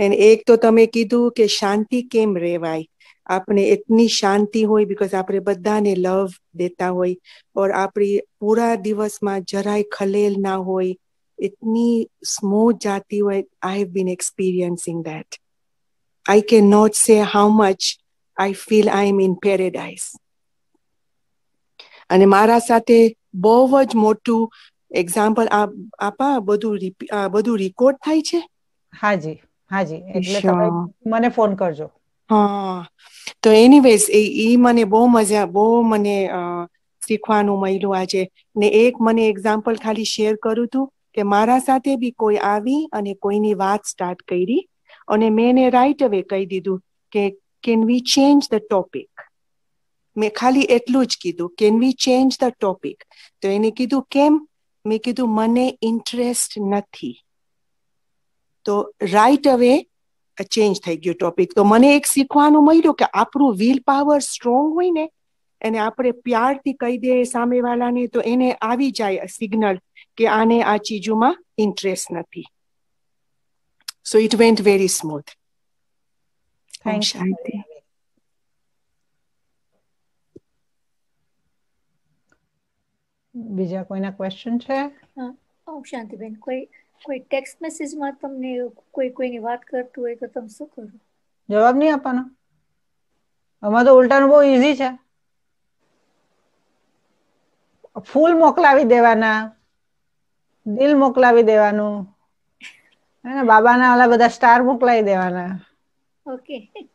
એન્ડ એક તો તમે કીધું કે શાંતિ કેમ રહેવાય આપણે એટલી શાંતિ હોય બીકોઝ આપણે બધાને લવ દેતા હોય ઓર આપણી પૂરા દિવસમાં જરાય ખલેલ ના હોય એટલી સ્મૂથ જાતી હોય I have been experiencing that I can not say how much I feel I am in paradise અને મારા સાથે બહુ જ મોટું એક્ઝામ્પલ આપા બધું બધું રેકોર્ડ થાય છે હાજી હાજી એટલે તમે મને ફોન કરજો હા તો એનીવેઝ એ મને બહુ મજા બહુ મને શીખવાનું મળ્યું આજે ને એક મને એક્ઝામ્પલ ખાલી શેર કરું તું કે મારા સાથે બી કોઈ આવી અને કોઈની વાત સ્ટાર્ટ કરી અને મેં એને રાઈટ અવે કહી દીધું કે can we change the topic મેં ખાલી એટલું જ કીધું can we change the topic તો એને કીધું કેમ મેં કીધું મને ઇન્ટરેસ્ટ નથી તો રાઈટ અવે ચેન્જ થઈ ગયો ટોપિક તો મને એક શીખવાનું મળ્યું કે આપણું વિલ પાવર સ્ટ્રોંગ હોય ને એને આપણે પ્યારથી કહી દે વાળાને તો એને આવી જાય સિગ્નલ કે આને આ ચીજોમાં ઇન્ટરેસ્ટ નથી so it went very smooth thank શાંતિ બીજા કોઈના ક્વેશ્ચન છે ઓમ શાંતિબેન કોઈ કોઈ ટેક્સ્ટ મેસેજમાં તમને કોઈ કોઈની વાત કરતું હોય તો તમે શું કરો જવાબ નહીં આપવાનો અમાર તો ઉલટાનું બહુ ઈઝી છે ફૂલ મોકલાવી દેવાના દિલ મોકલાવી દેવાનું અને બાબાના ઓલા બધા સ્ટાર મોકલાવી દેવાના ઓકે થેન્ક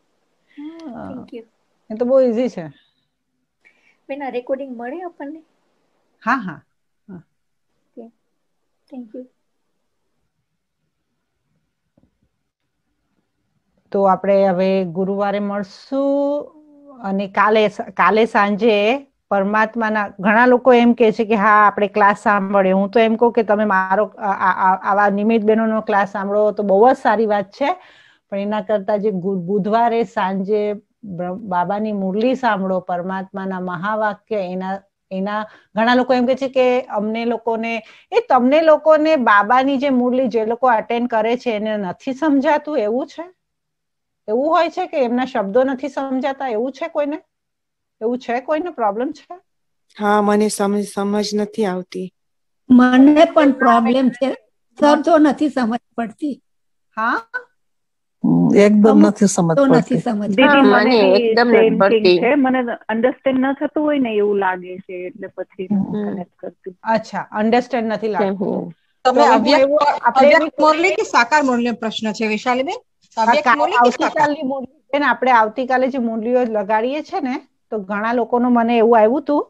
યુ એ તો બહુ ઈઝી છે બેન આ રેકોર્ડિંગ મળે આપણને હા હા ઓકે થેન્ક યુ તો આપણે હવે ગુરુવારે મળશું અને કાલે કાલે સાંજે પરમાત્માના ઘણા લોકો એમ કહે છે કે હા આપણે ક્લાસ સાંભળ્યો હું તો એમ કહું કે તમે મારો આવા નિમિત બહેનોનો ક્લાસ સાંભળો તો બહુ જ સારી વાત છે પણ એના કરતા જે બુધવારે સાંજે બાબાની મુરલી સાંભળો પરમાત્માના મહાવાક્ય એના એના ઘણા લોકો એમ કે છે કે અમને લોકોને એ તમને લોકોને બાબાની જે મુરલી જે લોકો અટેન્ડ કરે છે એને નથી સમજાતું એવું છે એવું હોય છે કે એમના શબ્દો નથી સમજાતા એવું છે કોઈને એવું છે કોઈને પ્રોબ્લેમ છે હા મને સમજ સમજ નથી આવતી મને પણ પ્રોબ્લેમ છે સર નથી સમજ પડતી હા એકદમ નથી સમજ નથી સમજ મને એકદમ પડતી મને અન્ડરસ્ટેન્ડ ન થતું હોય ને એવું લાગે છે એટલે પછી કનેક્ટ કરતી અચ્છા અન્ડરસ્ટેન્ડ નથી લાગતું તમે અવ્યક્ત અવ્યક્ત મુરલી કે સાકાર મુરલી પ્રશ્ન છે વિશાલીબેન આવતીકાલની મુરલી બેન આપણે આવતીકાલે જે મુરલીઓ લગાડીએ છે ને તો ઘણા લોકોનું મને એવું આવ્યું હતું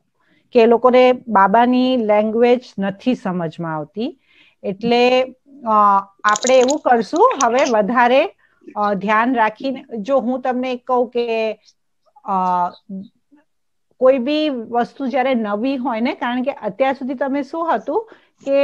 કે એ લોકોને બાબાની લેંગ્વેજ નથી સમજમાં આવતી એટલે આપણે એવું કરશું હવે વધારે ધ્યાન રાખીને જો હું તમને કહું કે કોઈ બી વસ્તુ જ્યારે નવી હોય ને કારણ કે અત્યાર સુધી તમે શું હતું કે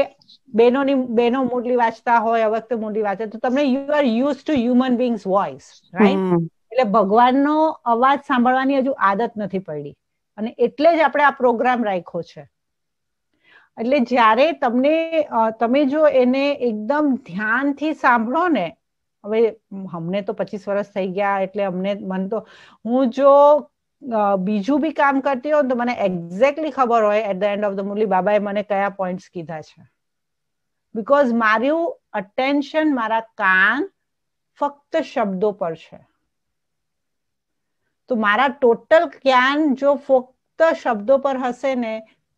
બહેનોની બેનો મોટલી વાંચતા હોય અવખતે મોટલી વાંચે તો તમને you are use to human beings voice right એટલે ભગવાનનો અવાજ સાંભળવાની હજુ આદત નથી પડી અને એટલે જ આપણે આ પ્રોગ્રામ રાખ્યો છે એટલે જ્યારે તમને તમે જો એને એકદમ ધ્યાનથી સાંભળો ને હવે અમને તો પચીસ વર્ષ થઈ ગયા એટલે અમને મન તો હું જો બીજું બી કામ કરતી હોઉં તો મને એક્ઝેક્ટલી ખબર હોય at the end of the Murli બાબાએ મને કયા પોઈન્ટ્સ કીધા છે બીકોઝ મારું અટેન્શન મારા કાન ફક્ત શબ્દો પર છે તો મારા ટોટલ જ્ઞાન જો ફક્ત શબ્દો પર હશે ને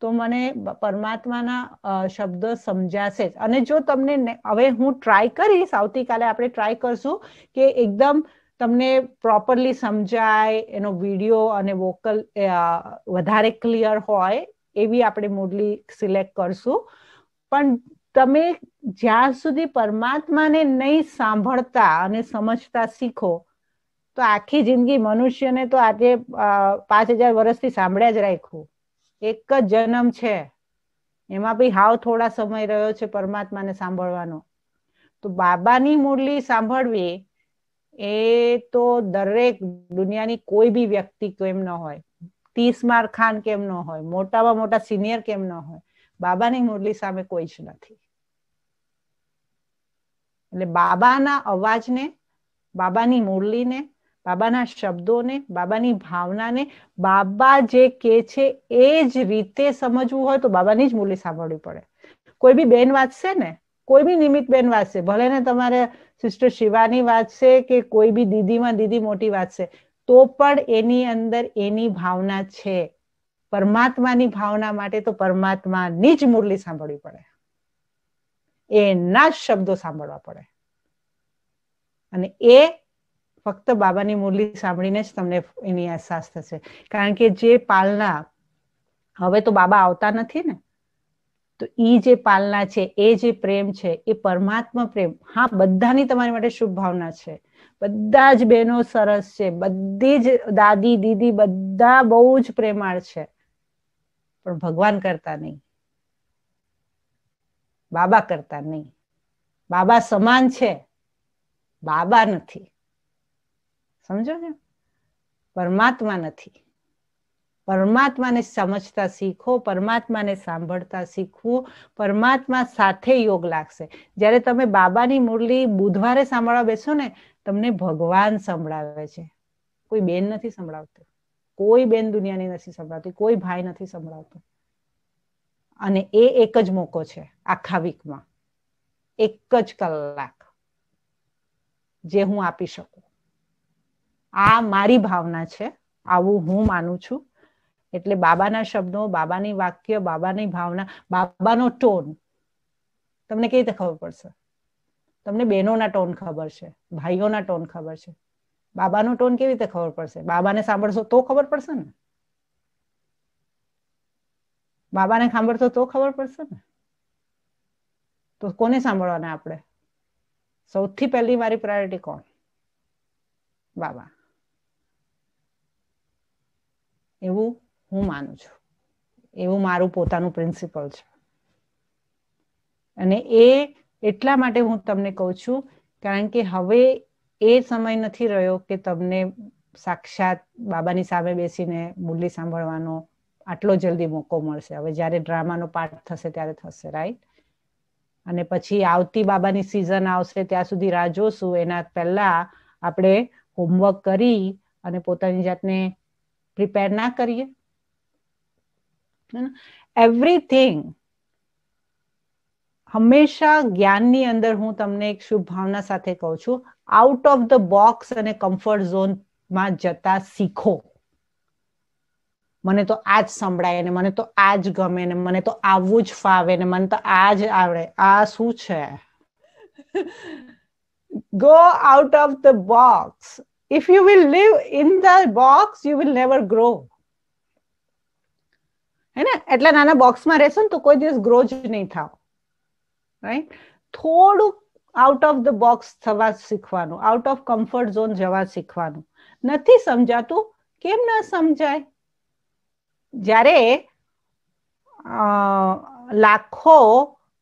તો મને પરમાત્માના શબ્દો સમજાશે અને જો તમને હવે હું ટ્રાય કરીશ આવતીકાલે આપણે ટ્રાય કરશું કે એકદમ તમને પ્રોપરલી સમજાય એનો વિડીયો અને વોકલ વધારે ક્લિયર હોય એવી આપણે મોડલી સિલેક્ટ કરશું પણ તમે જ્યાં સુધી પરમાત્માને નહીં સાંભળતા અને સમજતા શીખો તો આખી જિંદગી મનુષ્યને તો આજે પાંચ હજાર વર્ષથી સાંભળ્યા જ રાખ્યું એક જ જન્મ છે એમાં બી હાવ થોડા સમય રહ્યો છે પરમાત્માને સાંભળવાનો તો બાબાની મુરલી સાંભળવી એ તો દરેક દુનિયાની કોઈ બી વ્યક્તિ કેમ ન હોય તીસ માર ખાન કેમ ન હોય મોટામાં મોટા સિનિયર કેમ ન હોય બાબાની મુરલી સામે કોઈ જ નથી એટલે બાબાના અવાજને બાબાની મુરલીને બાબાના શબ્દોને બાબાની ભાવનાને બાબા જે કે છે એ જ રીતે સમજવું હોય તો બાબાની જ મૂલી સાંભળવી પડે કોઈ બી બેન વાંચશે ને કોઈ બી નિમિત બેન વાંચશે ભલે ને તમારે સિસ્ટર શિવાની વાંચશે કે કોઈ બી દીદીમાં દીદી મોટી વાંચશે તો પણ એની અંદર એની ભાવના છે પરમાત્માની ભાવના માટે તો પરમાત્માની જ મુરલી સાંભળવી પડે એના જ શબ્દો સાંભળવા પડે અને એ ફક્ત બાબાની મુરલી સાંભળીને જ તમને એની અહેસાસ થશે કારણ કે જે પાલના હવે તો બાબા આવતા નથી ને તો એ જે પાલના છે એ જે પ્રેમ છે એ પરમાત્મા પ્રેમ હા બધાની તમારી માટે શુભ ભાવના છે બધા જ બહેનો સરસ છે બધી જ દાદી દીદી બધા બહુ જ પ્રેમાળ છે પણ ભગવાન કરતા નહીં બાબા કરતા નહીં બાબા સમાન છે બાબા નથી સમજો ને પરમાત્મા નથી પરમાત્માને સમજતા શીખો પરમાત્માને સાંભળતા શીખવું પરમાત્મા સાથે યોગ લાગશે જ્યારે તમે બાબાની મુરલી બુધવારે સાંભળવા બેસો ને તમને ભગવાન સંભળાવે છે કોઈ બેન નથી સંભળાવતું કોઈ બેન દુનિયાની નથી સંભળાવતી કોઈ ભાઈ નથી સંભળાવતો અને એ એક જ મોકો છે આખા વીકમાં એક જ કલાક જે હું આપી શકું આ મારી ભાવના છે આવું હું માનું છું એટલે બાબાના શબ્દો બાબાની વાક્ય બાબાની ભાવના બાબાનો ટોન તમને કેવી રીતે ખબર પડશે તમને બહેનોના ટોન ખબર છે ભાઈઓના ટોન ખબર છે બાબાનો ટોન કેવી રીતે ખબર પડશે બાબાને સાંભળશો તો ખબર પડશે ને બાબાને સાંભળશો તો ખબર પડશે ને તો કોને સાંભળવાના આપણે સૌથી પહેલી મારી પ્રાયોરિટી કોણ બાબા એવું હું માનું છું એવું મારું પોતાનું પ્રિન્સિપલ છે અને એ એટલા માટે હું તમને કહું છું કારણ કે હવે એ સમય નથી રહ્યો કે તમને સાક્ષાત બાબાની સામે બેસીને બોલી સાંભળવાનો આટલો જલ્દી મોકો મળશે હવે જ્યારે ડ્રામાનો પાઠ થશે ત્યારે થશે રાઈટ અને પછી આવતી બાબાની સિઝન આવશે ત્યાં સુધી રાહ જોશું એના પહેલા આપણે હોમવર્ક કરી અને પોતાની જાતને પ્રિપેર ના કરીએ એવરીથિંગ હંમેશા જ્ઞાનની અંદર હું તમને એક શુભ ભાવના સાથે કહું છું આઉટ ઓફ ધ બોક્સ અને કમ્ફર્ટ ઝોનમાં જતા શીખો મને તો આ જ સંભળાય ને મને તો આ જ ગમે ને મને તો આવવું જ ફાવે ને મને તો આ જ આવડે આ શું છે go out of the box if you will live in the box you will never grow હે ને એટલા નાના બોક્સમાં રહેશો ને તો કોઈ દિવસ ગ્રો જ નહીં થાવ રાઈટ થોડુંક આઉટ ઓફ ધ બોક્સ થવા શીખવાનું આઉટ ઓફ કમ્ફર્ટ ઝોન જવા શીખવાનું નથી સમજાતું કેમ ના સમજાય જ્યારે લાખો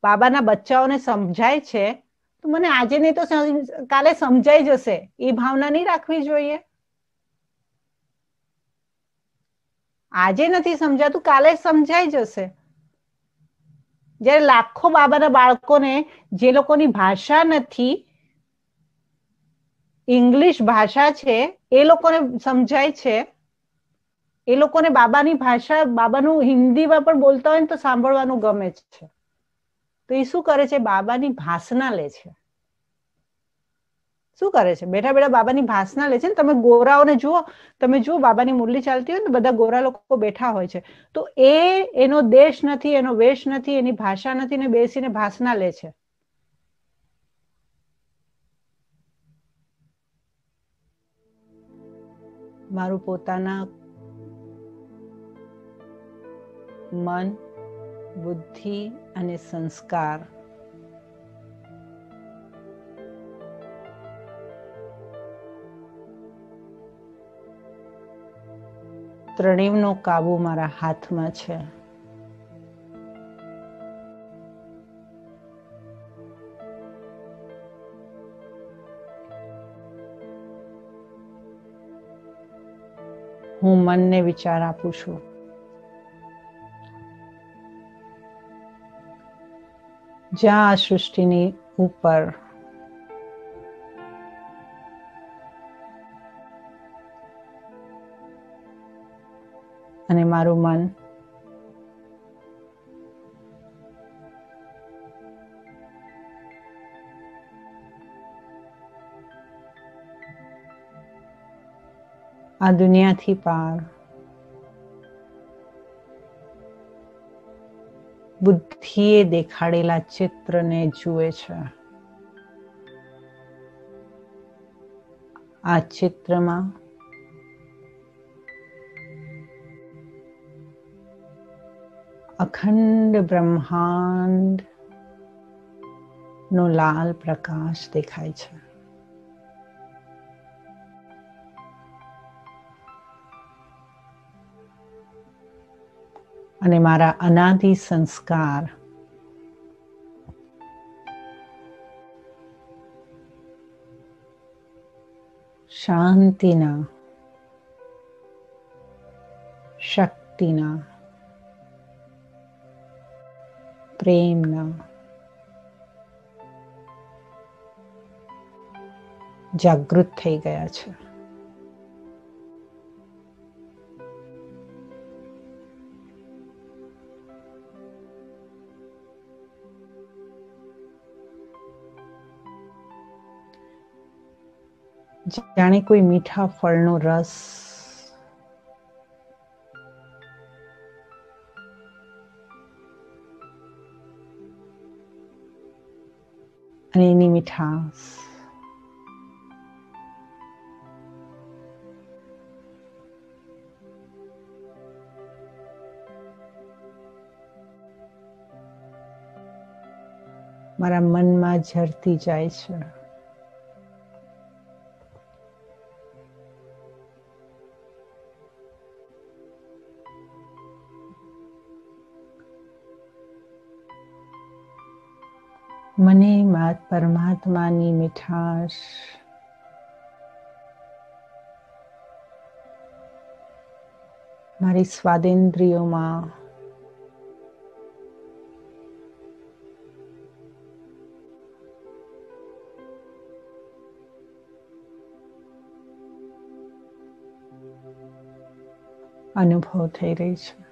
બાબાના બચ્ચાઓને સમજાય છે તો મને આજે નહીં તો કાલે સમજાઈ જશે એ ભાવના નહીં રાખવી જોઈએ આજે નથી સમજાતું કાલે સમજાઈ જશે જયારે લાખો બાબાના બાળકોને જે લોકોની ભાષા નથી ઇંગ્લિશ ભાષા છે એ લોકોને સમજાય છે એ લોકોને બાબાની ભાષા બાબાનું હિન્દીમાં પણ બોલતા હોય ને તો સાંભળવાનું ગમે છે તો એ શું કરે છે બાબાની ભાસના લે છે શું કરે છે બેઠા બેઠા બાબાની ભાસના લે છે ને તમે ગોરાઓને જુઓ તમે જુઓ બાબાની મુરલી ચાલતી હોય ને બધા ગોરા લોકો બેઠા હોય છે તો એ એનો દેશ નથી એનો વેશ નથી એની ભાષા નથી ને બેસીને ભાસના લે છે મારું પોતાના મન બુદ્ધિ અને સંસ્કાર ત્રણેયનો કાબુ મારા હાથમાં છે હું મનને વિચાર આપું છું જ્યાં આ સૃષ્ટિની ઉપર અને મારું મન આ દુનિયાથી પાર બુદ્ધિએ દેખાડેલા ચિત્રને જુએ છે આ ચિત્રમાં અખંડ બ્રહ્માંડ નો લાલ પ્રકાશ દેખાય છે અને મારા અનાદિ સંસ્કાર શાંતિના શક્તિના પ્રેમના જાગૃત થઈ ગયા છે જાણે કોઈ મીઠા ફળનો રસ અને એની મીઠાશ મારા મનમાં ઝરતી જાય છે બાદ પરમાત્માની મીઠાશ મારી સ્વાદેન્દ્રિયોમાં અનુભવ થઈ રહી છે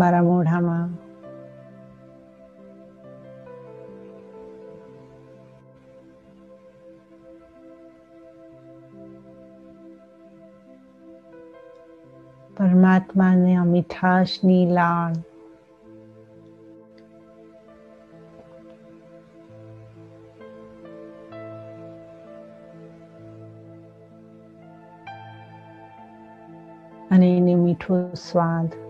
મારા મોઢામાં પરમાત્માને મીઠાશની લાળ અને એને મીઠો સ્વાદ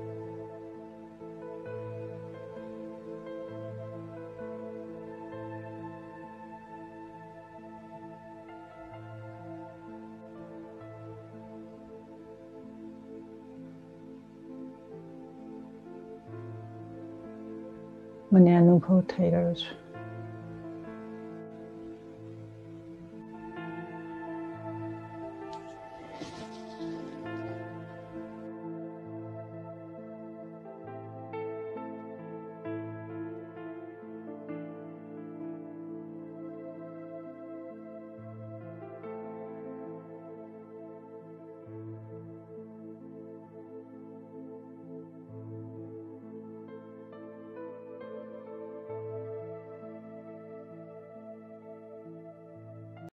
potatoes